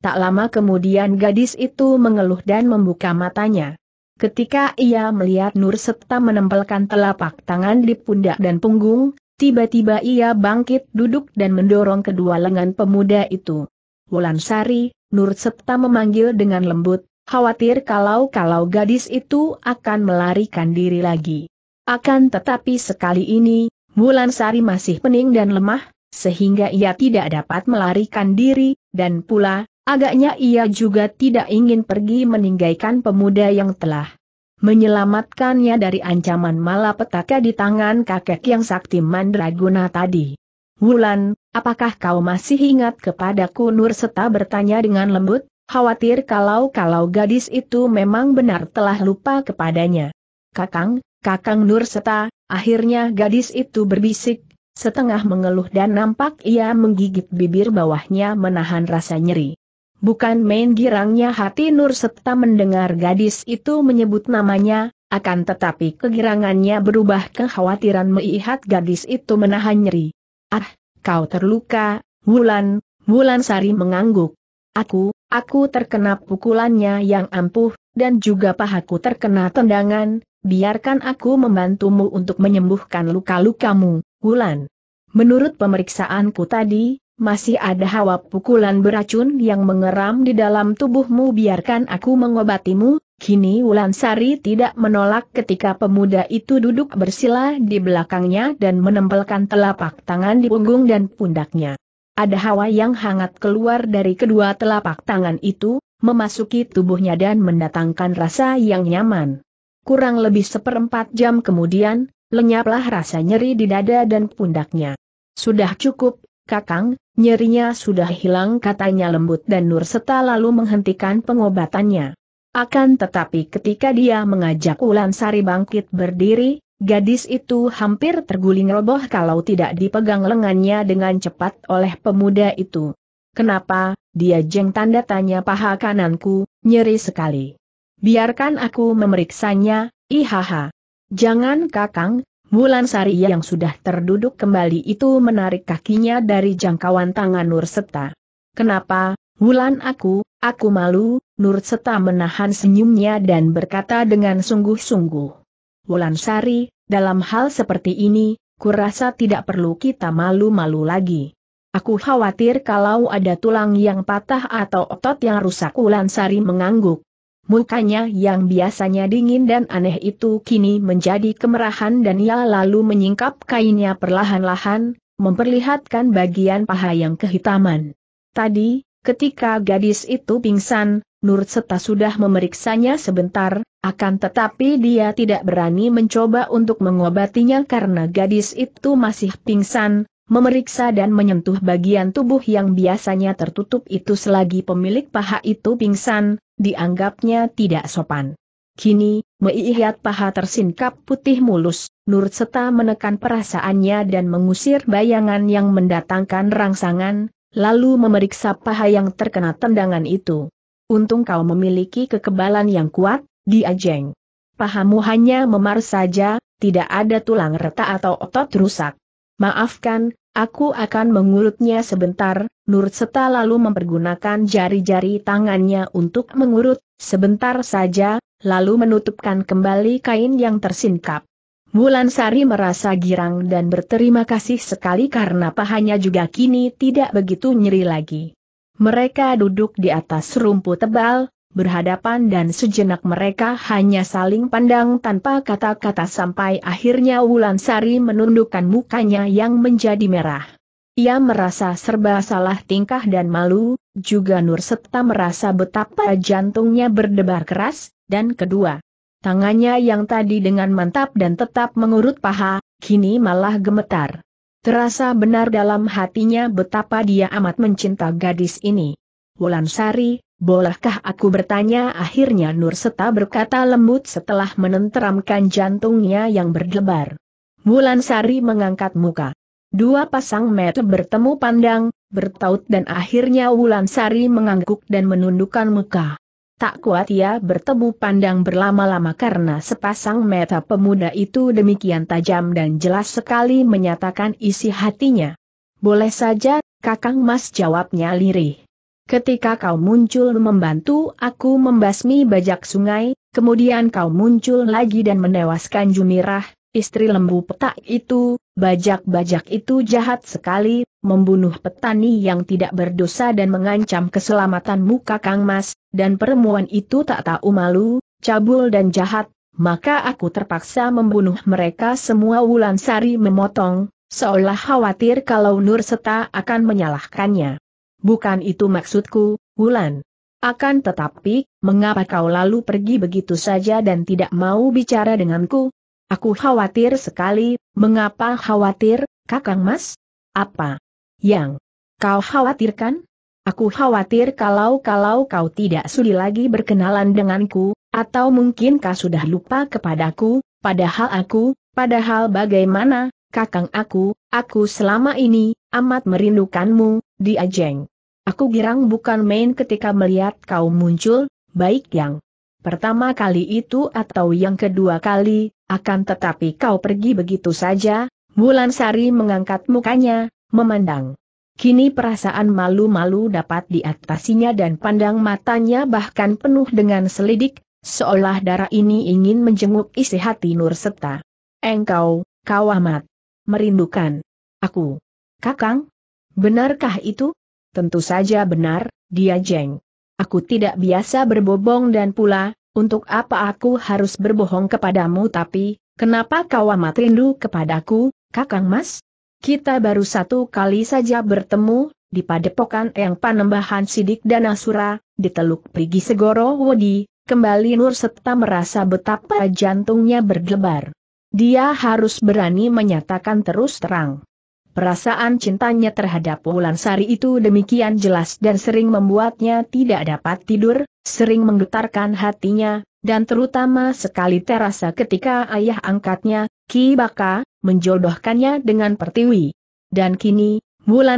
Tak lama kemudian gadis itu mengeluh dan membuka matanya. Ketika ia melihat Nur serta menempelkan telapak tangan di pundak dan punggung, tiba-tiba ia bangkit duduk dan mendorong kedua lengan pemuda itu. Sari, Nur serta memanggil dengan lembut, khawatir kalau-kalau gadis itu akan melarikan diri lagi. Akan tetapi sekali ini, Sari masih pening dan lemah, sehingga ia tidak dapat melarikan diri, dan pula, Agaknya ia juga tidak ingin pergi meninggalkan pemuda yang telah menyelamatkannya dari ancaman malapetaka di tangan kakek yang sakti mandraguna tadi. Wulan, apakah kau masih ingat kepadaku Nur Seta bertanya dengan lembut, khawatir kalau-kalau gadis itu memang benar telah lupa kepadanya. Kakang, Kakang Nur Seta, akhirnya gadis itu berbisik, setengah mengeluh dan nampak ia menggigit bibir bawahnya menahan rasa nyeri. Bukan main girangnya hati Nur serta mendengar gadis itu menyebut namanya, akan tetapi kegirangannya berubah kekhawatiran melihat gadis itu menahan nyeri. Ah, kau terluka, Wulan, Wulan Sari mengangguk. Aku, aku terkena pukulannya yang ampuh, dan juga pahaku terkena tendangan, biarkan aku membantumu untuk menyembuhkan luka-lukamu, Wulan. Menurut pemeriksaanku tadi, masih ada hawa pukulan beracun yang mengeram di dalam tubuhmu biarkan aku mengobatimu, kini Wulansari tidak menolak ketika pemuda itu duduk bersila di belakangnya dan menempelkan telapak tangan di punggung dan pundaknya. Ada hawa yang hangat keluar dari kedua telapak tangan itu, memasuki tubuhnya dan mendatangkan rasa yang nyaman. Kurang lebih seperempat jam kemudian, lenyaplah rasa nyeri di dada dan pundaknya. Sudah cukup, Kakang, nyerinya sudah hilang katanya lembut dan Nur Seta lalu menghentikan pengobatannya. Akan tetapi ketika dia mengajak Ulan Sari bangkit berdiri, gadis itu hampir terguling roboh kalau tidak dipegang lengannya dengan cepat oleh pemuda itu. Kenapa, dia jeng tanda tanya paha kananku, nyeri sekali. Biarkan aku memeriksanya, ihaha. Jangan kakang, Bulan Sari yang sudah terduduk kembali itu menarik kakinya dari jangkauan tangan Nur Seta. Kenapa, Wulan aku, aku malu, Nur Seta menahan senyumnya dan berkata dengan sungguh-sungguh. Wulan Sari, dalam hal seperti ini, kurasa tidak perlu kita malu-malu lagi. Aku khawatir kalau ada tulang yang patah atau otot yang rusak Wulan Sari mengangguk. Mukanya yang biasanya dingin dan aneh itu kini menjadi kemerahan dan ia lalu menyingkap kainnya perlahan-lahan, memperlihatkan bagian paha yang kehitaman. Tadi, ketika gadis itu pingsan, Nur Seta sudah memeriksanya sebentar, akan tetapi dia tidak berani mencoba untuk mengobatinya karena gadis itu masih pingsan, memeriksa dan menyentuh bagian tubuh yang biasanya tertutup itu selagi pemilik paha itu pingsan, dianggapnya tidak sopan. Kini, Meihiat paha tersingkap putih mulus, Nur Seta menekan perasaannya dan mengusir bayangan yang mendatangkan rangsangan, lalu memeriksa paha yang terkena tendangan itu. Untung kau memiliki kekebalan yang kuat, diajeng. Pahamu hanya memar saja, tidak ada tulang retak atau otot rusak. Maafkan, Aku akan mengurutnya sebentar, Nur Seta lalu mempergunakan jari-jari tangannya untuk mengurut, sebentar saja, lalu menutupkan kembali kain yang tersingkap. Mulan Sari merasa girang dan berterima kasih sekali karena pahanya juga kini tidak begitu nyeri lagi. Mereka duduk di atas rumput tebal, berhadapan dan sejenak mereka hanya saling pandang tanpa kata-kata sampai akhirnya Wulan Sari menundukkan mukanya yang menjadi merah. Ia merasa serba salah tingkah dan malu, juga Nur Setta merasa betapa jantungnya berdebar keras, dan kedua. Tangannya yang tadi dengan mantap dan tetap mengurut paha, kini malah gemetar. Terasa benar dalam hatinya betapa dia amat mencinta gadis ini. Wulan Sari, Bolehkah aku bertanya akhirnya Nur Seta berkata lembut setelah menenteramkan jantungnya yang berdebar. Bulan Sari mengangkat muka. Dua pasang mata bertemu pandang, bertaut dan akhirnya Wulan Sari mengangguk dan menundukkan muka. Tak kuat ia bertemu pandang berlama-lama karena sepasang mata pemuda itu demikian tajam dan jelas sekali menyatakan isi hatinya. Boleh saja, Kakang Mas jawabnya lirih. Ketika kau muncul membantu aku membasmi bajak sungai, kemudian kau muncul lagi dan menewaskan Jumirah, istri lembu petak itu, bajak-bajak itu jahat sekali, membunuh petani yang tidak berdosa dan mengancam keselamatan muka Kang Mas, dan perempuan itu tak tahu malu, cabul dan jahat, maka aku terpaksa membunuh mereka semua Wulan Sari memotong, seolah khawatir kalau Nur Seta akan menyalahkannya. Bukan itu maksudku, Wulan. Akan tetapi, mengapa kau lalu pergi begitu saja dan tidak mau bicara denganku? Aku khawatir sekali, mengapa khawatir, Kakang Mas? Apa yang kau khawatirkan? Aku khawatir kalau-kalau kau tidak sudi lagi berkenalan denganku, atau mungkin kau sudah lupa kepadaku, padahal aku, padahal bagaimana, kakang aku, aku selama ini, amat merindukanmu, dia jeng. Aku girang bukan main ketika melihat kau muncul, baik yang pertama kali itu atau yang kedua kali, akan tetapi kau pergi begitu saja, Bulan Sari mengangkat mukanya, memandang. Kini perasaan malu-malu dapat diatasinya dan pandang matanya bahkan penuh dengan selidik, seolah darah ini ingin menjenguk isi hati Nur Serta. Engkau, kau amat. Merindukan. Aku. Kakang, Benarkah itu? Tentu saja benar, dia jeng. Aku tidak biasa berbobong dan pula, untuk apa aku harus berbohong kepadamu tapi, kenapa kau amat rindu kepadaku, kakang mas? Kita baru satu kali saja bertemu, di padepokan yang panembahan Sidik dan Asura, di Teluk Prigi Segoro Wodi, kembali Nur serta merasa betapa jantungnya berdebar. Dia harus berani menyatakan terus terang. Perasaan cintanya terhadap Sari itu demikian jelas dan sering membuatnya tidak dapat tidur, sering menggetarkan hatinya, dan terutama sekali terasa ketika ayah angkatnya, Ki Baka, menjodohkannya dengan Pertiwi. Dan kini,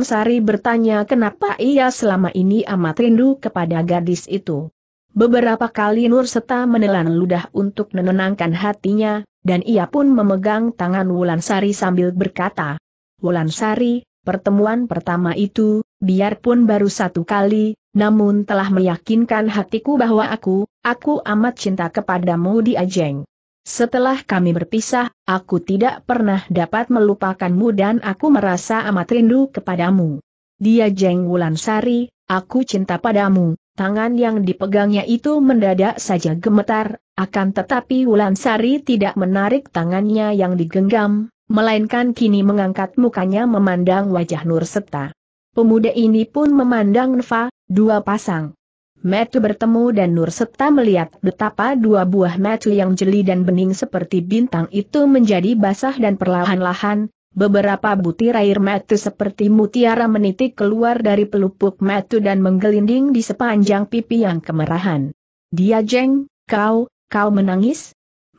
Sari bertanya kenapa ia selama ini amat rindu kepada gadis itu. Beberapa kali Nur Seta menelan ludah untuk menenangkan hatinya, dan ia pun memegang tangan Sari sambil berkata, Wulan Sari, pertemuan pertama itu, biarpun baru satu kali, namun telah meyakinkan hatiku bahwa aku, aku amat cinta kepadamu di Ajeng. Setelah kami berpisah, aku tidak pernah dapat melupakanmu dan aku merasa amat rindu kepadamu. Dia Jeng Sari, aku cinta padamu, tangan yang dipegangnya itu mendadak saja gemetar, akan tetapi Wulan Sari tidak menarik tangannya yang digenggam, melainkan kini mengangkat mukanya memandang wajah Nur Seta. Pemuda ini pun memandang Nfa, dua pasang. Metu bertemu dan Nur Seta melihat betapa dua buah metu yang jeli dan bening seperti bintang itu menjadi basah dan perlahan-lahan, beberapa butir air metu seperti mutiara menitik keluar dari pelupuk metu dan menggelinding di sepanjang pipi yang kemerahan. Dia jeng, kau, kau menangis?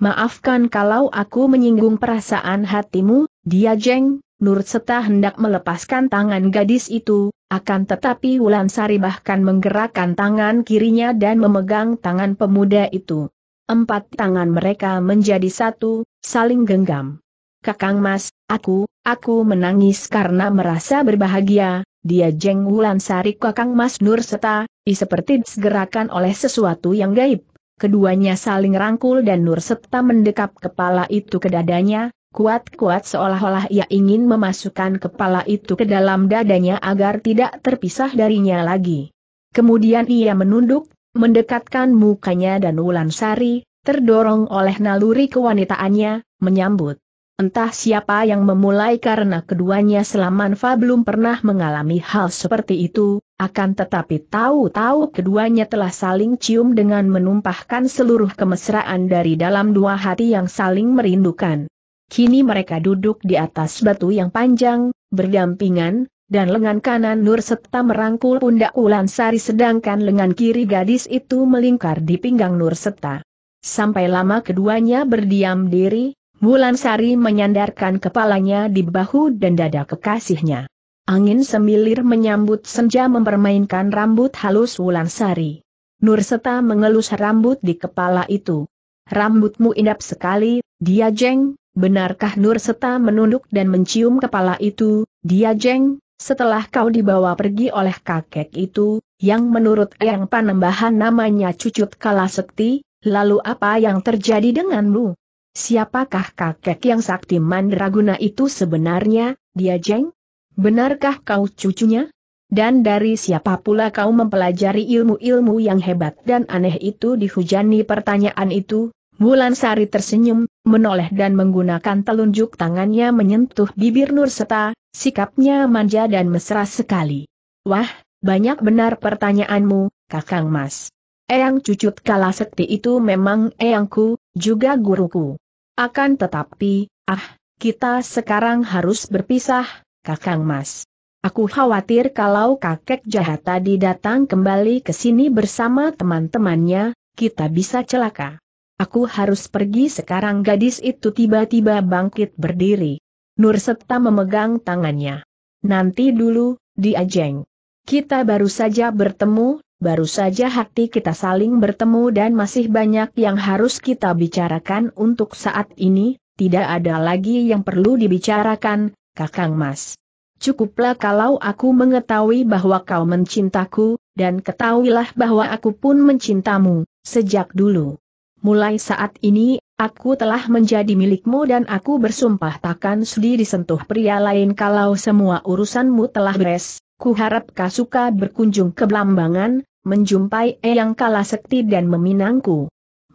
maafkan kalau aku menyinggung perasaan hatimu, dia jeng, Nur Seta hendak melepaskan tangan gadis itu, akan tetapi Wulan Sari bahkan menggerakkan tangan kirinya dan memegang tangan pemuda itu. Empat tangan mereka menjadi satu, saling genggam. Kakang Mas, aku, aku menangis karena merasa berbahagia, dia jeng Sari, Kakang Mas Nur Seta, seperti disegerakan oleh sesuatu yang gaib keduanya saling rangkul dan Nur Septa mendekap kepala itu ke dadanya, kuat-kuat seolah-olah ia ingin memasukkan kepala itu ke dalam dadanya agar tidak terpisah darinya lagi. Kemudian ia menunduk, mendekatkan mukanya dan Wulan Sari, terdorong oleh naluri kewanitaannya, menyambut. Entah siapa yang memulai karena keduanya selama Slamanva belum pernah mengalami hal seperti itu, akan tetapi tahu-tahu keduanya telah saling cium dengan menumpahkan seluruh kemesraan dari dalam dua hati yang saling merindukan. Kini mereka duduk di atas batu yang panjang, berdampingan, dan lengan kanan Nur serta merangkul pundak Ulansari sedangkan lengan kiri gadis itu melingkar di pinggang Nur Seta. Sampai lama keduanya berdiam diri, Ulansari menyandarkan kepalanya di bahu dan dada kekasihnya. Angin semilir menyambut senja mempermainkan rambut halus Wulan Sari. Nur Seta mengelus rambut di kepala itu. Rambutmu indap sekali, dia jeng, benarkah Nur Seta menunduk dan mencium kepala itu, dia jeng, setelah kau dibawa pergi oleh kakek itu, yang menurut yang Panembahan namanya Cucut sekti, lalu apa yang terjadi denganmu? Siapakah kakek yang sakti mandraguna itu sebenarnya, dia jeng? Benarkah kau cucunya? Dan dari siapa pula kau mempelajari ilmu-ilmu yang hebat dan aneh itu dihujani pertanyaan itu? Bulan Sari tersenyum, menoleh dan menggunakan telunjuk tangannya menyentuh bibir Nur Seta, sikapnya manja dan mesra sekali. Wah, banyak benar pertanyaanmu, Kakang Mas. Eyang cucut kala sekti itu memang eyangku, juga guruku. Akan tetapi, ah, kita sekarang harus berpisah, Kakang Mas. Aku khawatir kalau kakek jahat tadi datang kembali ke sini bersama teman-temannya, kita bisa celaka. Aku harus pergi sekarang gadis itu tiba-tiba bangkit berdiri. Nur Septa memegang tangannya. Nanti dulu, diajeng. Kita baru saja bertemu, baru saja hati kita saling bertemu dan masih banyak yang harus kita bicarakan untuk saat ini, tidak ada lagi yang perlu dibicarakan, Kakang Mas. Cukuplah kalau aku mengetahui bahwa kau mencintaku, dan ketahuilah bahwa aku pun mencintamu, sejak dulu. Mulai saat ini, aku telah menjadi milikmu dan aku bersumpah takkan sudi disentuh pria lain kalau semua urusanmu telah beres, kuharap kau suka berkunjung ke Blambangan, menjumpai Eyang Kala Sekti dan meminangku.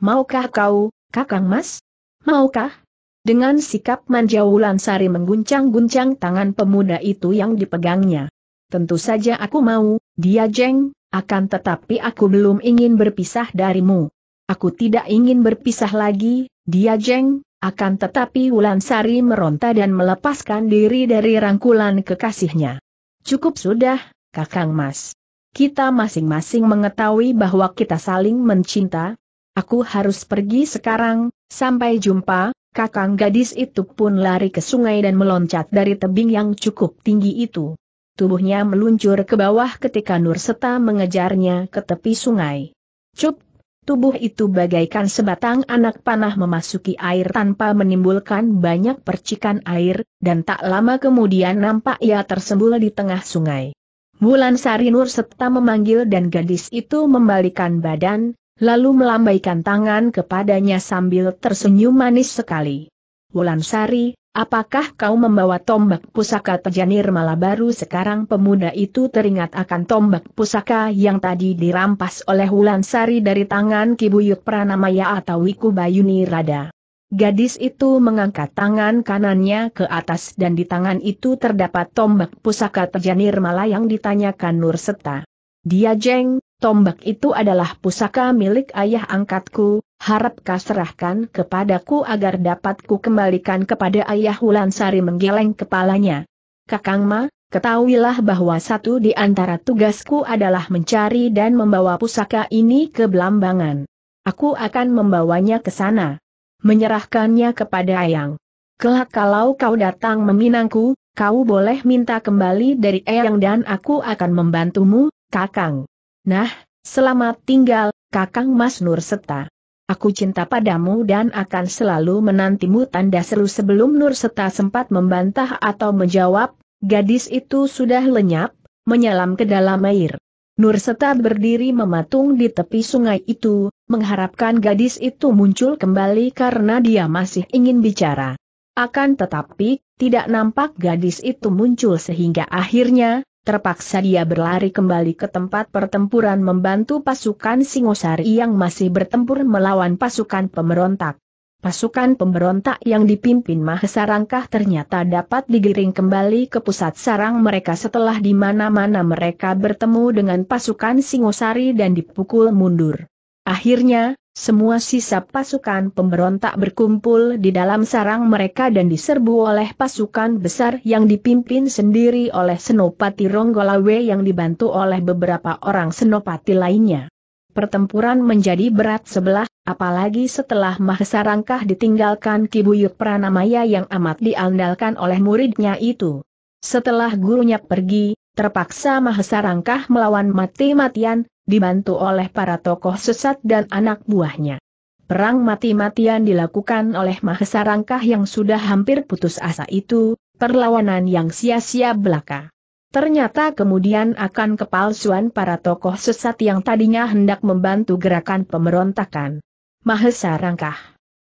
Maukah kau, Kakang Mas? Maukah? Dengan sikap manja Sari mengguncang-guncang tangan pemuda itu yang dipegangnya. Tentu saja aku mau, dia jeng, akan tetapi aku belum ingin berpisah darimu. Aku tidak ingin berpisah lagi, dia jeng, akan tetapi Wulan Sari meronta dan melepaskan diri dari rangkulan kekasihnya. Cukup sudah, Kakang Mas. Kita masing-masing mengetahui bahwa kita saling mencinta. Aku harus pergi sekarang, sampai jumpa, Kakang gadis itu pun lari ke sungai dan meloncat dari tebing yang cukup tinggi itu. Tubuhnya meluncur ke bawah ketika Nur Seta mengejarnya ke tepi sungai. Cup, tubuh itu bagaikan sebatang anak panah memasuki air tanpa menimbulkan banyak percikan air, dan tak lama kemudian nampak ia tersembul di tengah sungai. Bulan Sari Nur memanggil dan gadis itu membalikan badan, lalu melambaikan tangan kepadanya sambil tersenyum manis sekali. Sari, apakah kau membawa tombak pusaka Tejanir Malabaru sekarang pemuda itu teringat akan tombak pusaka yang tadi dirampas oleh Sari dari tangan Kibuyuk Pranamaya atau Wiku Bayuni Rada. Gadis itu mengangkat tangan kanannya ke atas dan di tangan itu terdapat tombak pusaka Tejanir malah yang ditanyakan Nur Seta. Dia jeng, Tombak itu adalah pusaka milik ayah angkatku, harap kau serahkan kepadaku agar dapat ku kembalikan kepada ayah Wulansari menggeleng kepalanya. Kakang Ma, ketahuilah bahwa satu di antara tugasku adalah mencari dan membawa pusaka ini ke Belambangan. Aku akan membawanya ke sana. Menyerahkannya kepada Ayang. Kelak kalau kau datang meminangku, kau boleh minta kembali dari Ayang dan aku akan membantumu, Kakang. Nah, selamat tinggal, Kakang Mas Nur Seta. Aku cinta padamu dan akan selalu menantimu tanda seru sebelum Nur Seta sempat membantah atau menjawab, gadis itu sudah lenyap, menyelam ke dalam air. Nur Seta berdiri mematung di tepi sungai itu, mengharapkan gadis itu muncul kembali karena dia masih ingin bicara. Akan tetapi, tidak nampak gadis itu muncul sehingga akhirnya, terpaksa dia berlari kembali ke tempat pertempuran membantu pasukan Singosari yang masih bertempur melawan pasukan pemberontak. Pasukan pemberontak yang dipimpin Mahesarangkah ternyata dapat digiring kembali ke pusat sarang mereka setelah di mana-mana mereka bertemu dengan pasukan Singosari dan dipukul mundur. Akhirnya, semua sisa pasukan pemberontak berkumpul di dalam sarang mereka dan diserbu oleh pasukan besar yang dipimpin sendiri oleh Senopati Ronggolawe yang dibantu oleh beberapa orang Senopati lainnya. Pertempuran menjadi berat sebelah, apalagi setelah Mahesarangkah ditinggalkan Kibuyut Pranamaya yang amat diandalkan oleh muridnya itu. Setelah gurunya pergi, terpaksa Mahesa Rangkah melawan mati-matian, dibantu oleh para tokoh sesat dan anak buahnya. Perang mati-matian dilakukan oleh Mahesa Rangkah yang sudah hampir putus asa itu, perlawanan yang sia-sia belaka. Ternyata kemudian akan kepalsuan para tokoh sesat yang tadinya hendak membantu gerakan pemberontakan. Mahesa Rangkah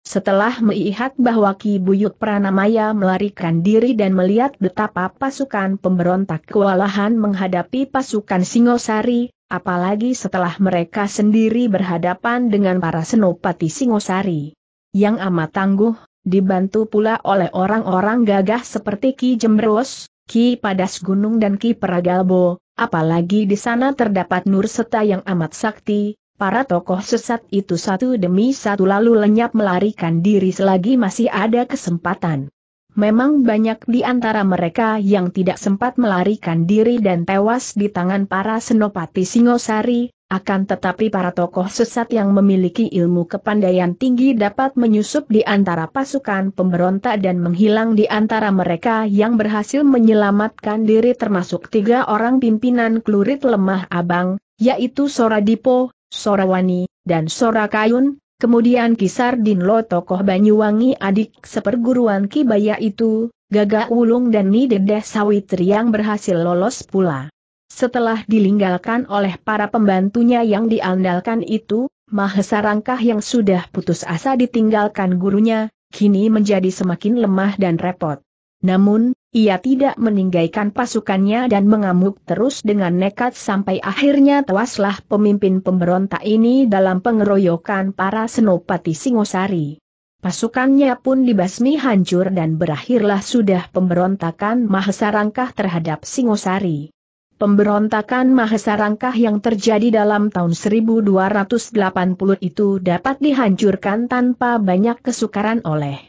setelah melihat bahwa Ki Buyut Pranamaya melarikan diri dan melihat betapa pasukan pemberontak kewalahan menghadapi pasukan Singosari, apalagi setelah mereka sendiri berhadapan dengan para senopati Singosari. Yang amat tangguh, dibantu pula oleh orang-orang gagah seperti Ki Jembros, Ki Padas Gunung dan Ki Peragalbo, apalagi di sana terdapat Nur Seta yang amat sakti, para tokoh sesat itu satu demi satu lalu lenyap melarikan diri selagi masih ada kesempatan. Memang banyak di antara mereka yang tidak sempat melarikan diri dan tewas di tangan para senopati Singosari, akan tetapi para tokoh sesat yang memiliki ilmu kepandaian tinggi dapat menyusup di antara pasukan pemberontak dan menghilang di antara mereka yang berhasil menyelamatkan diri termasuk tiga orang pimpinan klurit lemah abang, yaitu Soradipo, Sorawani, dan Sorakayun, kemudian Kisardin Lo tokoh Banyuwangi adik seperguruan Kibaya itu, Gaga Ulung dan Nidedeh Sawitri yang berhasil lolos pula. Setelah dilinggalkan oleh para pembantunya yang diandalkan itu, Mahesa Rangkah yang sudah putus asa ditinggalkan gurunya, kini menjadi semakin lemah dan repot. Namun, ia tidak meninggalkan pasukannya dan mengamuk terus dengan nekat sampai akhirnya tewaslah pemimpin pemberontak ini dalam pengeroyokan para senopati Singosari. Pasukannya pun dibasmi hancur dan berakhirlah sudah pemberontakan Mahesarangkah terhadap Singosari. Pemberontakan Mahesarangkah yang terjadi dalam tahun 1280 itu dapat dihancurkan tanpa banyak kesukaran oleh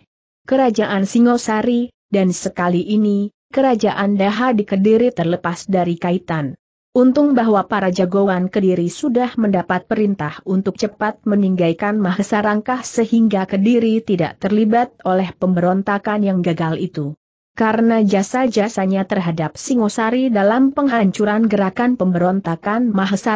Kerajaan Singosari, dan sekali ini, kerajaan Daha di Kediri terlepas dari kaitan. Untung bahwa para jagoan Kediri sudah mendapat perintah untuk cepat meninggalkan Mahesa sehingga Kediri tidak terlibat oleh pemberontakan yang gagal itu. Karena jasa-jasanya terhadap Singosari dalam penghancuran gerakan pemberontakan Mahesa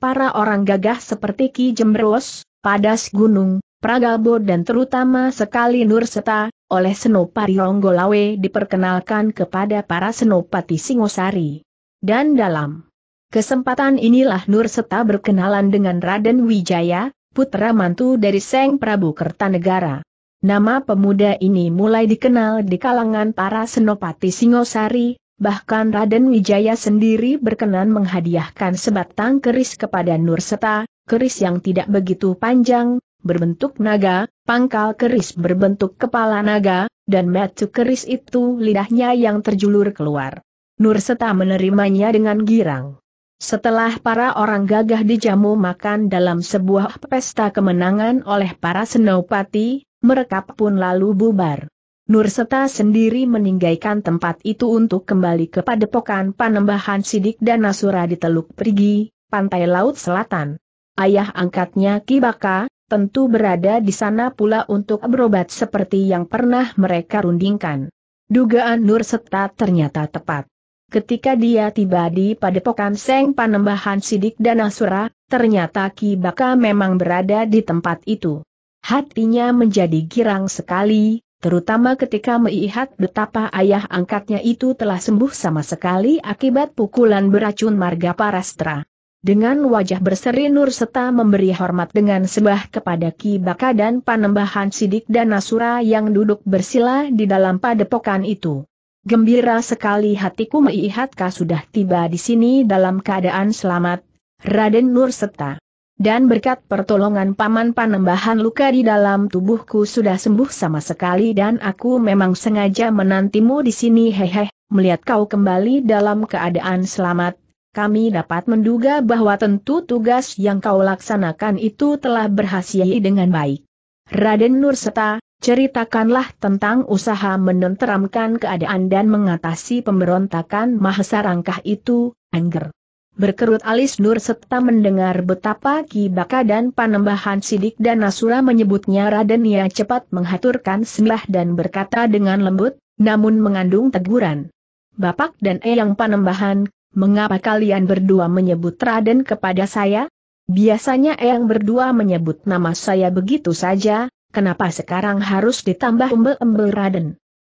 para orang gagah seperti Ki Jemberos, Padas Gunung, Pragabo dan terutama sekali Nurseta, oleh Senopati Ronggolawe diperkenalkan kepada para Senopati Singosari. Dan dalam kesempatan inilah Nurseta berkenalan dengan Raden Wijaya, putra mantu dari Seng Prabu Kertanegara. Nama pemuda ini mulai dikenal di kalangan para Senopati Singosari, bahkan Raden Wijaya sendiri berkenan menghadiahkan sebatang keris kepada Nurseta, keris yang tidak begitu panjang, berbentuk naga, pangkal keris berbentuk kepala naga, dan metu keris itu lidahnya yang terjulur keluar. Nur menerimanya dengan girang. Setelah para orang gagah dijamu makan dalam sebuah pesta kemenangan oleh para senopati, mereka pun lalu bubar. Nurseta sendiri meninggalkan tempat itu untuk kembali ke padepokan panembahan Sidik dan Nasura di Teluk Perigi, pantai laut selatan. Ayah angkatnya Kibaka, tentu berada di sana pula untuk berobat seperti yang pernah mereka rundingkan. Dugaan Nur Seta ternyata tepat. Ketika dia tiba di padepokan Seng Panembahan Sidik dan Asura, ternyata Ki Baka memang berada di tempat itu. Hatinya menjadi girang sekali, terutama ketika melihat betapa ayah angkatnya itu telah sembuh sama sekali akibat pukulan beracun marga parastra dengan wajah berseri nur serta memberi hormat dengan sebah kepada Ki Baka dan panembahan Sidik dan Nasura yang duduk bersila di dalam padepokan itu. Gembira sekali hatiku kau sudah tiba di sini dalam keadaan selamat, Raden Nur Seta. Dan berkat pertolongan paman panembahan luka di dalam tubuhku sudah sembuh sama sekali dan aku memang sengaja menantimu di sini hehe, melihat kau kembali dalam keadaan selamat, kami dapat menduga bahwa tentu tugas yang kau laksanakan itu telah berhasil dengan baik. Raden Nurseta, ceritakanlah tentang usaha menenteramkan keadaan dan mengatasi pemberontakan mahasarangkah itu, Angger. Berkerut alis Nur serta mendengar betapa Kibaka dan Panembahan Sidik dan Nasura menyebutnya Raden ia cepat menghaturkan sembah dan berkata dengan lembut, namun mengandung teguran. Bapak dan Eyang Panembahan, mengapa kalian berdua menyebut Raden kepada saya? Biasanya yang berdua menyebut nama saya begitu saja, kenapa sekarang harus ditambah embel-embel Raden?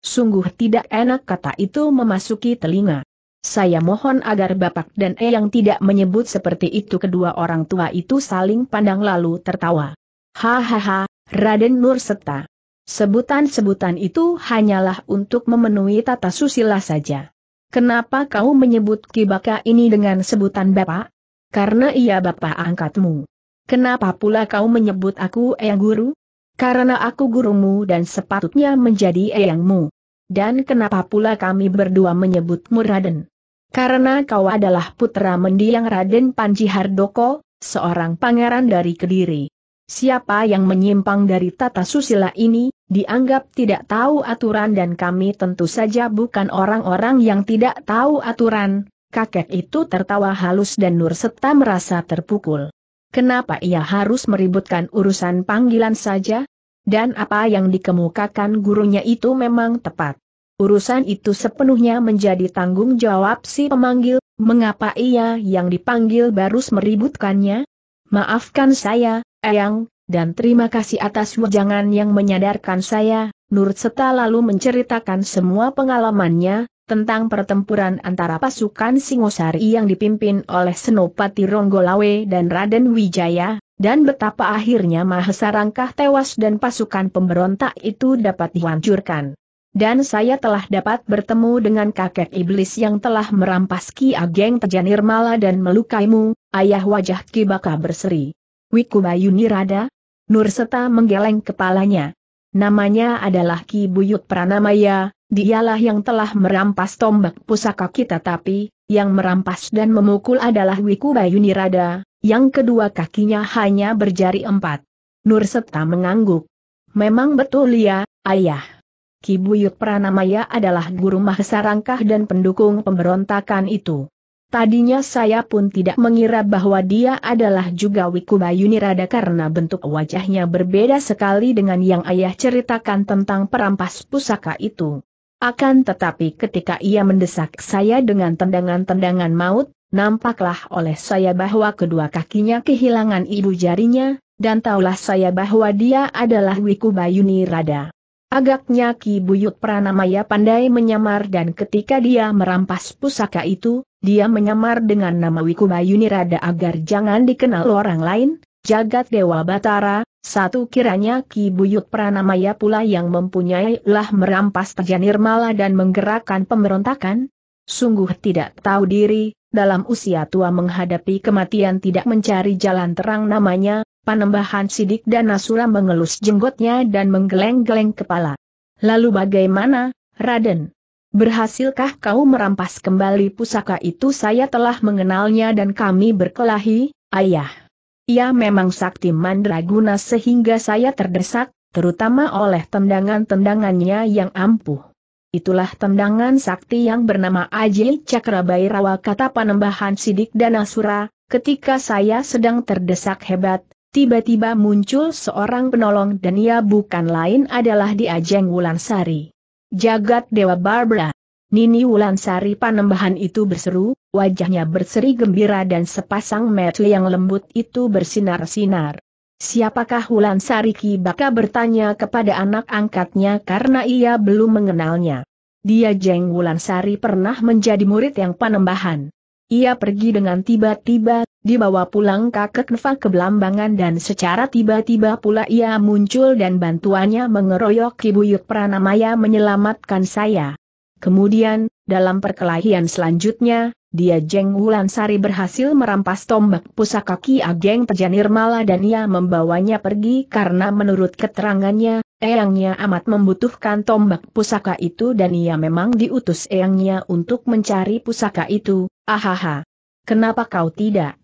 Sungguh tidak enak kata itu memasuki telinga. Saya mohon agar Bapak dan E yang tidak menyebut seperti itu kedua orang tua itu saling pandang lalu tertawa. Hahaha, Raden Nurseta. Sebutan-sebutan itu hanyalah untuk memenuhi tata susila saja. Kenapa kau menyebut Kibaka ini dengan sebutan Bapak? Karena ia Bapak angkatmu. Kenapa pula kau menyebut aku Eyang Guru? Karena aku gurumu dan sepatutnya menjadi Eyangmu. Dan kenapa pula kami berdua menyebutmu Raden? Karena kau adalah putra mendiang Raden Panji Hardoko, seorang pangeran dari Kediri siapa yang menyimpang dari tata susila ini, dianggap tidak tahu aturan dan kami tentu saja bukan orang-orang yang tidak tahu aturan. Kakek itu tertawa halus dan Nur serta merasa terpukul. Kenapa ia harus meributkan urusan panggilan saja? Dan apa yang dikemukakan gurunya itu memang tepat. Urusan itu sepenuhnya menjadi tanggung jawab si pemanggil, mengapa ia yang dipanggil baru meributkannya? Maafkan saya, Eyang, dan terima kasih atas wejangan yang menyadarkan saya, Nur Seta lalu menceritakan semua pengalamannya, tentang pertempuran antara pasukan Singosari yang dipimpin oleh Senopati Ronggolawe dan Raden Wijaya, dan betapa akhirnya Mahesarangkah tewas dan pasukan pemberontak itu dapat dihancurkan. Dan saya telah dapat bertemu dengan kakek iblis yang telah merampas Ki Ageng Tejanirmala dan melukaimu, ayah wajah Ki Baka berseri. Wiku Bayuni Rada? Nurseta menggeleng kepalanya. Namanya adalah Ki Buyut Pranamaya, dialah yang telah merampas tombak pusaka kita tapi, yang merampas dan memukul adalah Wiku Bayuni Rada, yang kedua kakinya hanya berjari empat. Nurseta mengangguk. Memang betul ya, ayah. Ki Buyut Pranamaya adalah guru Mahesarangkah dan pendukung pemberontakan itu. Tadinya saya pun tidak mengira bahwa dia adalah juga Wikubayuni Rada karena bentuk wajahnya berbeda sekali dengan yang ayah ceritakan tentang perampas pusaka itu. Akan tetapi ketika ia mendesak saya dengan tendangan-tendangan maut, nampaklah oleh saya bahwa kedua kakinya kehilangan ibu jarinya, dan taulah saya bahwa dia adalah Wikubayuni Rada. Agaknya Ki Buyut Pranamaya pandai menyamar dan ketika dia merampas pusaka itu, dia menyamar dengan nama Wikubayuni Rada agar jangan dikenal orang lain, Jagat Dewa Batara, satu kiranya Ki Buyut Pranamaya pula yang mempunyai ulah merampas Tejanir Mala dan menggerakkan pemberontakan? Sungguh tidak tahu diri, dalam usia tua menghadapi kematian tidak mencari jalan terang namanya, panembahan sidik dan Nasura mengelus jenggotnya dan menggeleng-geleng kepala. Lalu bagaimana, Raden? Berhasilkah kau merampas kembali pusaka itu saya telah mengenalnya dan kami berkelahi, ayah. Ia memang sakti mandraguna sehingga saya terdesak, terutama oleh tendangan-tendangannya yang ampuh. Itulah tendangan sakti yang bernama Aji Cakrabairawa kata panembahan Sidik dan Asura, ketika saya sedang terdesak hebat, tiba-tiba muncul seorang penolong dan ia bukan lain adalah di Diajeng Wulansari. Jagat Dewa Barbara. Nini Wulansari panembahan itu berseru, wajahnya berseri gembira dan sepasang mata yang lembut itu bersinar-sinar. Siapakah Wulansari Ki Baka bertanya kepada anak angkatnya karena ia belum mengenalnya. Dia Jeng Wulansari pernah menjadi murid yang panembahan. Ia pergi dengan tiba-tiba, dibawa pulang kakek Neva ke Belambangan dan secara tiba-tiba pula ia muncul dan bantuannya mengeroyok Kibuyut Pranamaya menyelamatkan saya. Kemudian, dalam perkelahian selanjutnya, dia Jeng Wulansari berhasil merampas tombak pusaka Ki Ageng Pejanir Mala dan ia membawanya pergi karena menurut keterangannya, Eyangnya amat membutuhkan tombak pusaka itu dan ia memang diutus Eyangnya untuk mencari pusaka itu, ahaha. Kenapa kau tidak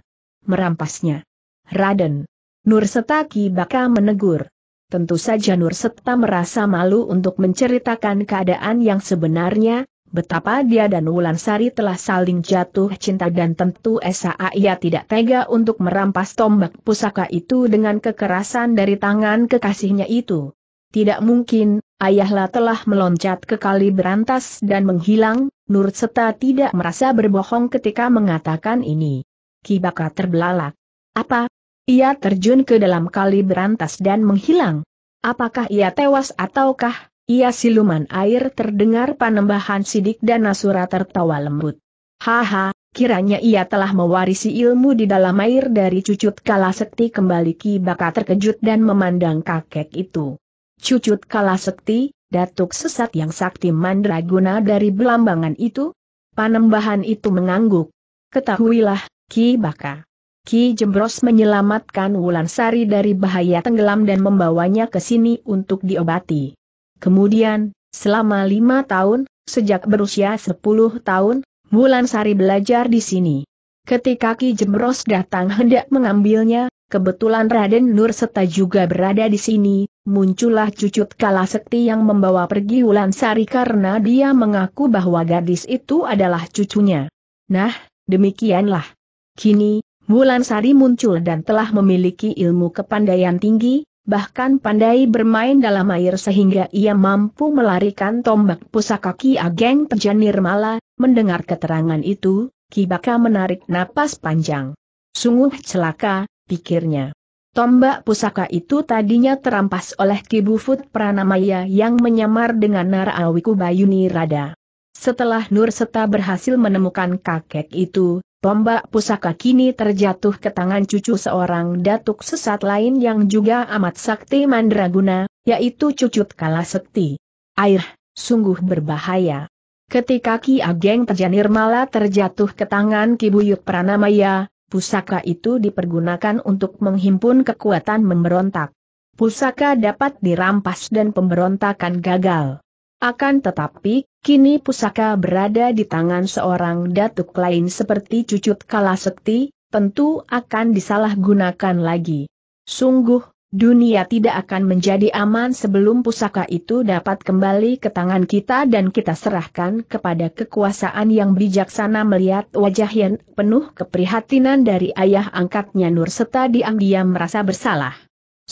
merampasnya? Raden. Nur Setaki menegur. Tentu saja Nur Seta merasa malu untuk menceritakan keadaan yang sebenarnya, betapa dia dan Wulansari telah saling jatuh cinta dan tentu Esa ia tidak tega untuk merampas tombak pusaka itu dengan kekerasan dari tangan kekasihnya itu. Tidak mungkin, ayahlah telah meloncat ke kali berantas dan menghilang, Nur Seta tidak merasa berbohong ketika mengatakan ini. Kibaka terbelalak. Apa? Ia terjun ke dalam kali berantas dan menghilang. Apakah ia tewas ataukah, ia siluman air terdengar panembahan sidik dan Nasura tertawa lembut. Haha, kiranya ia telah mewarisi ilmu di dalam air dari cucut kala sekti kembali Kibaka terkejut dan memandang kakek itu. Cucut kalah sekti, datuk sesat yang sakti mandraguna dari belambangan itu? Panembahan itu mengangguk. Ketahuilah, Ki Baka. Ki Jembros menyelamatkan Wulan Sari dari bahaya tenggelam dan membawanya ke sini untuk diobati. Kemudian, selama lima tahun, sejak berusia sepuluh tahun, Wulan Sari belajar di sini. Ketika Ki Jembros datang hendak mengambilnya, Kebetulan Raden Nur serta juga berada di sini, muncullah cucut Sekti yang membawa pergi Wulan Sari karena dia mengaku bahwa gadis itu adalah cucunya. Nah, demikianlah. Kini, Wulan Sari muncul dan telah memiliki ilmu kepandaian tinggi, bahkan pandai bermain dalam air sehingga ia mampu melarikan tombak pusaka Ki Ageng Tejanir Mala, mendengar keterangan itu, Kibaka menarik napas panjang. Sungguh celaka, pikirnya. Tombak pusaka itu tadinya terampas oleh Kibufut Pranamaya yang menyamar dengan Narawiku Bayuni Rada. Setelah Nur Seta berhasil menemukan kakek itu, tombak pusaka kini terjatuh ke tangan cucu seorang datuk sesat lain yang juga amat sakti mandraguna, yaitu Cucut Kalasekti. Air, sungguh berbahaya. Ketika Ki Ageng Tejanirmala terjatuh ke tangan Kibuyut Pranamaya, pusaka itu dipergunakan untuk menghimpun kekuatan memberontak. Pusaka dapat dirampas dan pemberontakan gagal. Akan tetapi, kini pusaka berada di tangan seorang datuk lain seperti cucut kalasekti, tentu akan disalahgunakan lagi. Sungguh, Dunia tidak akan menjadi aman sebelum pusaka itu dapat kembali ke tangan kita dan kita serahkan kepada kekuasaan yang bijaksana melihat wajah yang penuh keprihatinan dari ayah angkatnya Nur serta diam-diam merasa bersalah.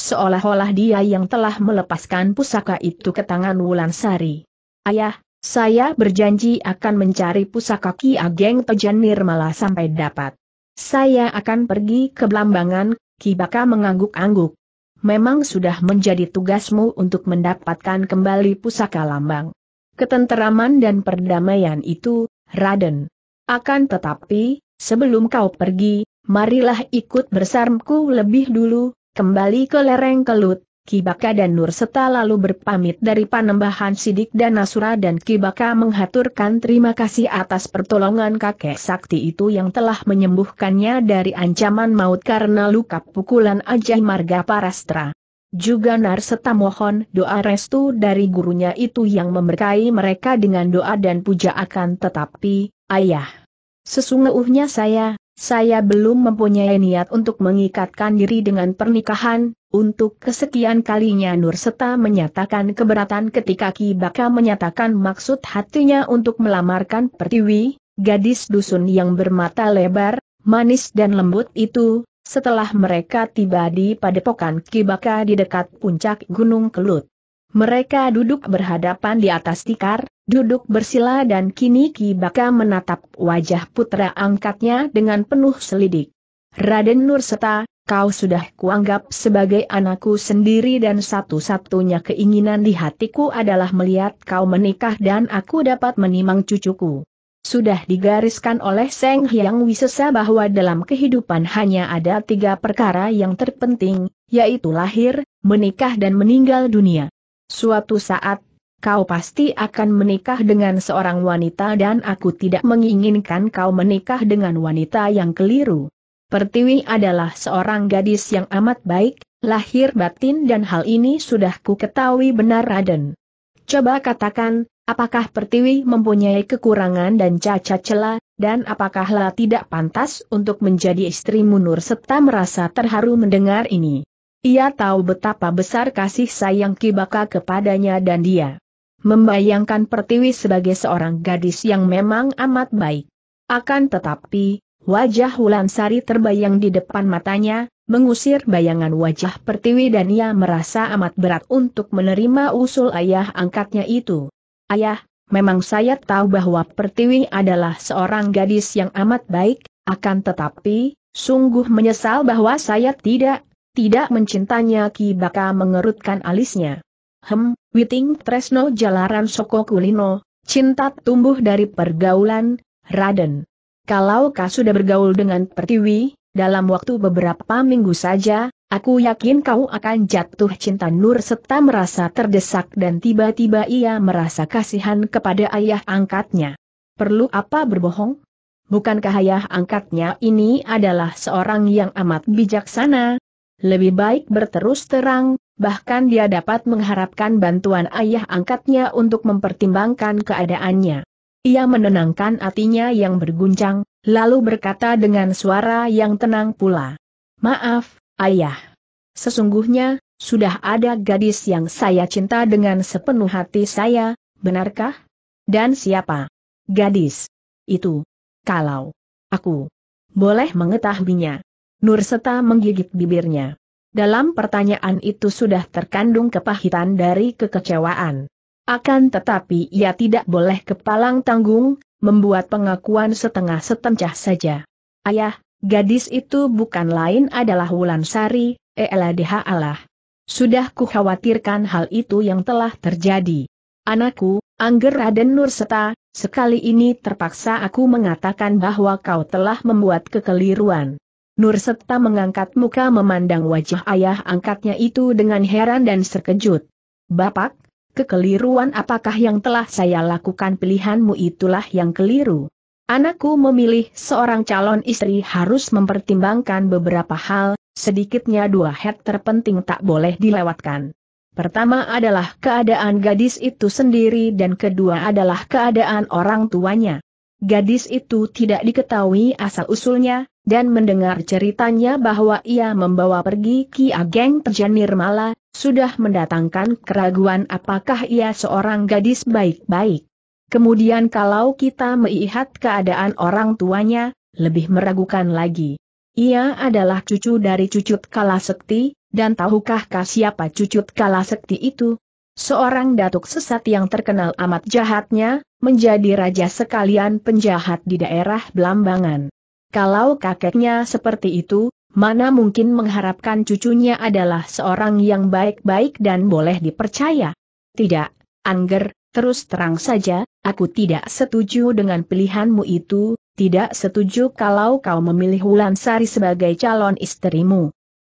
Seolah-olah dia yang telah melepaskan pusaka itu ke tangan Wulan Sari. Ayah, saya berjanji akan mencari pusaka Ki Ageng Tejan malah sampai dapat. Saya akan pergi ke Belambangan, Baka mengangguk-angguk memang sudah menjadi tugasmu untuk mendapatkan kembali pusaka lambang. Ketenteraman dan perdamaian itu, Raden. Akan tetapi, sebelum kau pergi, marilah ikut bersarmku lebih dulu, kembali ke lereng kelut, Kibaka dan Nurseta lalu berpamit dari Panembahan Sidik dan Nasura dan Kibaka menghaturkan terima kasih atas pertolongan kakek sakti itu yang telah menyembuhkannya dari ancaman maut karena luka pukulan Ajay Marga Parastra. Juga Narseta mohon doa restu dari gurunya itu yang memberkahi mereka dengan doa dan puja akan tetapi, ayah. Sesungguhnya saya, saya belum mempunyai niat untuk mengikatkan diri dengan pernikahan, untuk kesekian kalinya Nur menyatakan keberatan ketika Ki Kibaka menyatakan maksud hatinya untuk melamarkan Pertiwi, gadis dusun yang bermata lebar, manis dan lembut itu, setelah mereka tiba di padepokan Ki Kibaka di dekat puncak Gunung Kelut. Mereka duduk berhadapan di atas tikar, duduk bersila dan kini Ki Baka menatap wajah putra angkatnya dengan penuh selidik. Raden Nurseta, kau sudah kuanggap sebagai anakku sendiri dan satu-satunya keinginan di hatiku adalah melihat kau menikah dan aku dapat menimang cucuku. Sudah digariskan oleh Seng Hyang Wisesa bahwa dalam kehidupan hanya ada tiga perkara yang terpenting, yaitu lahir, menikah dan meninggal dunia. Suatu saat, kau pasti akan menikah dengan seorang wanita dan aku tidak menginginkan kau menikah dengan wanita yang keliru. Pertiwi adalah seorang gadis yang amat baik, lahir batin dan hal ini sudah ku ketahui benar Raden. Coba katakan, apakah Pertiwi mempunyai kekurangan dan cacat celah, dan apakahlah tidak pantas untuk menjadi istri Munur serta merasa terharu mendengar ini. Ia tahu betapa besar kasih sayang Kibaka kepadanya dan dia membayangkan Pertiwi sebagai seorang gadis yang memang amat baik. Akan tetapi, wajah Wulansari terbayang di depan matanya, mengusir bayangan wajah Pertiwi dan ia merasa amat berat untuk menerima usul ayah angkatnya itu. Ayah, memang saya tahu bahwa Pertiwi adalah seorang gadis yang amat baik, akan tetapi, sungguh menyesal bahwa saya tidak tidak mencintanya Ki Baka mengerutkan alisnya. Hem, Witing Tresno Jalaran Soko Kulino, cinta tumbuh dari pergaulan, Raden. Kalau kau sudah bergaul dengan Pertiwi, dalam waktu beberapa minggu saja, aku yakin kau akan jatuh cinta Nur serta merasa terdesak dan tiba-tiba ia merasa kasihan kepada ayah angkatnya. Perlu apa berbohong? Bukankah ayah angkatnya ini adalah seorang yang amat bijaksana, lebih baik berterus terang, bahkan dia dapat mengharapkan bantuan ayah angkatnya untuk mempertimbangkan keadaannya. Ia menenangkan hatinya yang berguncang, lalu berkata dengan suara yang tenang pula. Maaf, ayah. Sesungguhnya, sudah ada gadis yang saya cinta dengan sepenuh hati saya, benarkah? Dan siapa? Gadis. Itu. Kalau. Aku. Boleh mengetahuinya. Nur Seta menggigit bibirnya. Dalam pertanyaan itu sudah terkandung kepahitan dari kekecewaan. Akan tetapi ia tidak boleh kepalang tanggung, membuat pengakuan setengah setencah saja. Ayah, gadis itu bukan lain adalah Wulan Sari, Eladh Allah. Sudah kukhawatirkan hal itu yang telah terjadi. Anakku, Angger Raden Nurseta, sekali ini terpaksa aku mengatakan bahwa kau telah membuat kekeliruan. Nur serta mengangkat muka memandang wajah ayah angkatnya itu dengan heran dan sekejut. Bapak, kekeliruan apakah yang telah saya lakukan pilihanmu itulah yang keliru. Anakku memilih seorang calon istri harus mempertimbangkan beberapa hal, sedikitnya dua head terpenting tak boleh dilewatkan. Pertama adalah keadaan gadis itu sendiri dan kedua adalah keadaan orang tuanya. Gadis itu tidak diketahui asal-usulnya, dan mendengar ceritanya bahwa ia membawa pergi Ki Ageng Tejan Nirmala, sudah mendatangkan keraguan apakah ia seorang gadis baik-baik. Kemudian kalau kita melihat keadaan orang tuanya, lebih meragukan lagi. Ia adalah cucu dari cucut Kalasekti, dan tahukah siapa cucut Kalasekti itu? Seorang datuk sesat yang terkenal amat jahatnya, menjadi raja sekalian penjahat di daerah Blambangan. Kalau kakeknya seperti itu, mana mungkin mengharapkan cucunya adalah seorang yang baik-baik dan boleh dipercaya? Tidak, Angger, terus terang saja, aku tidak setuju dengan pilihanmu itu, tidak setuju kalau kau memilih Wulansari sebagai calon istrimu.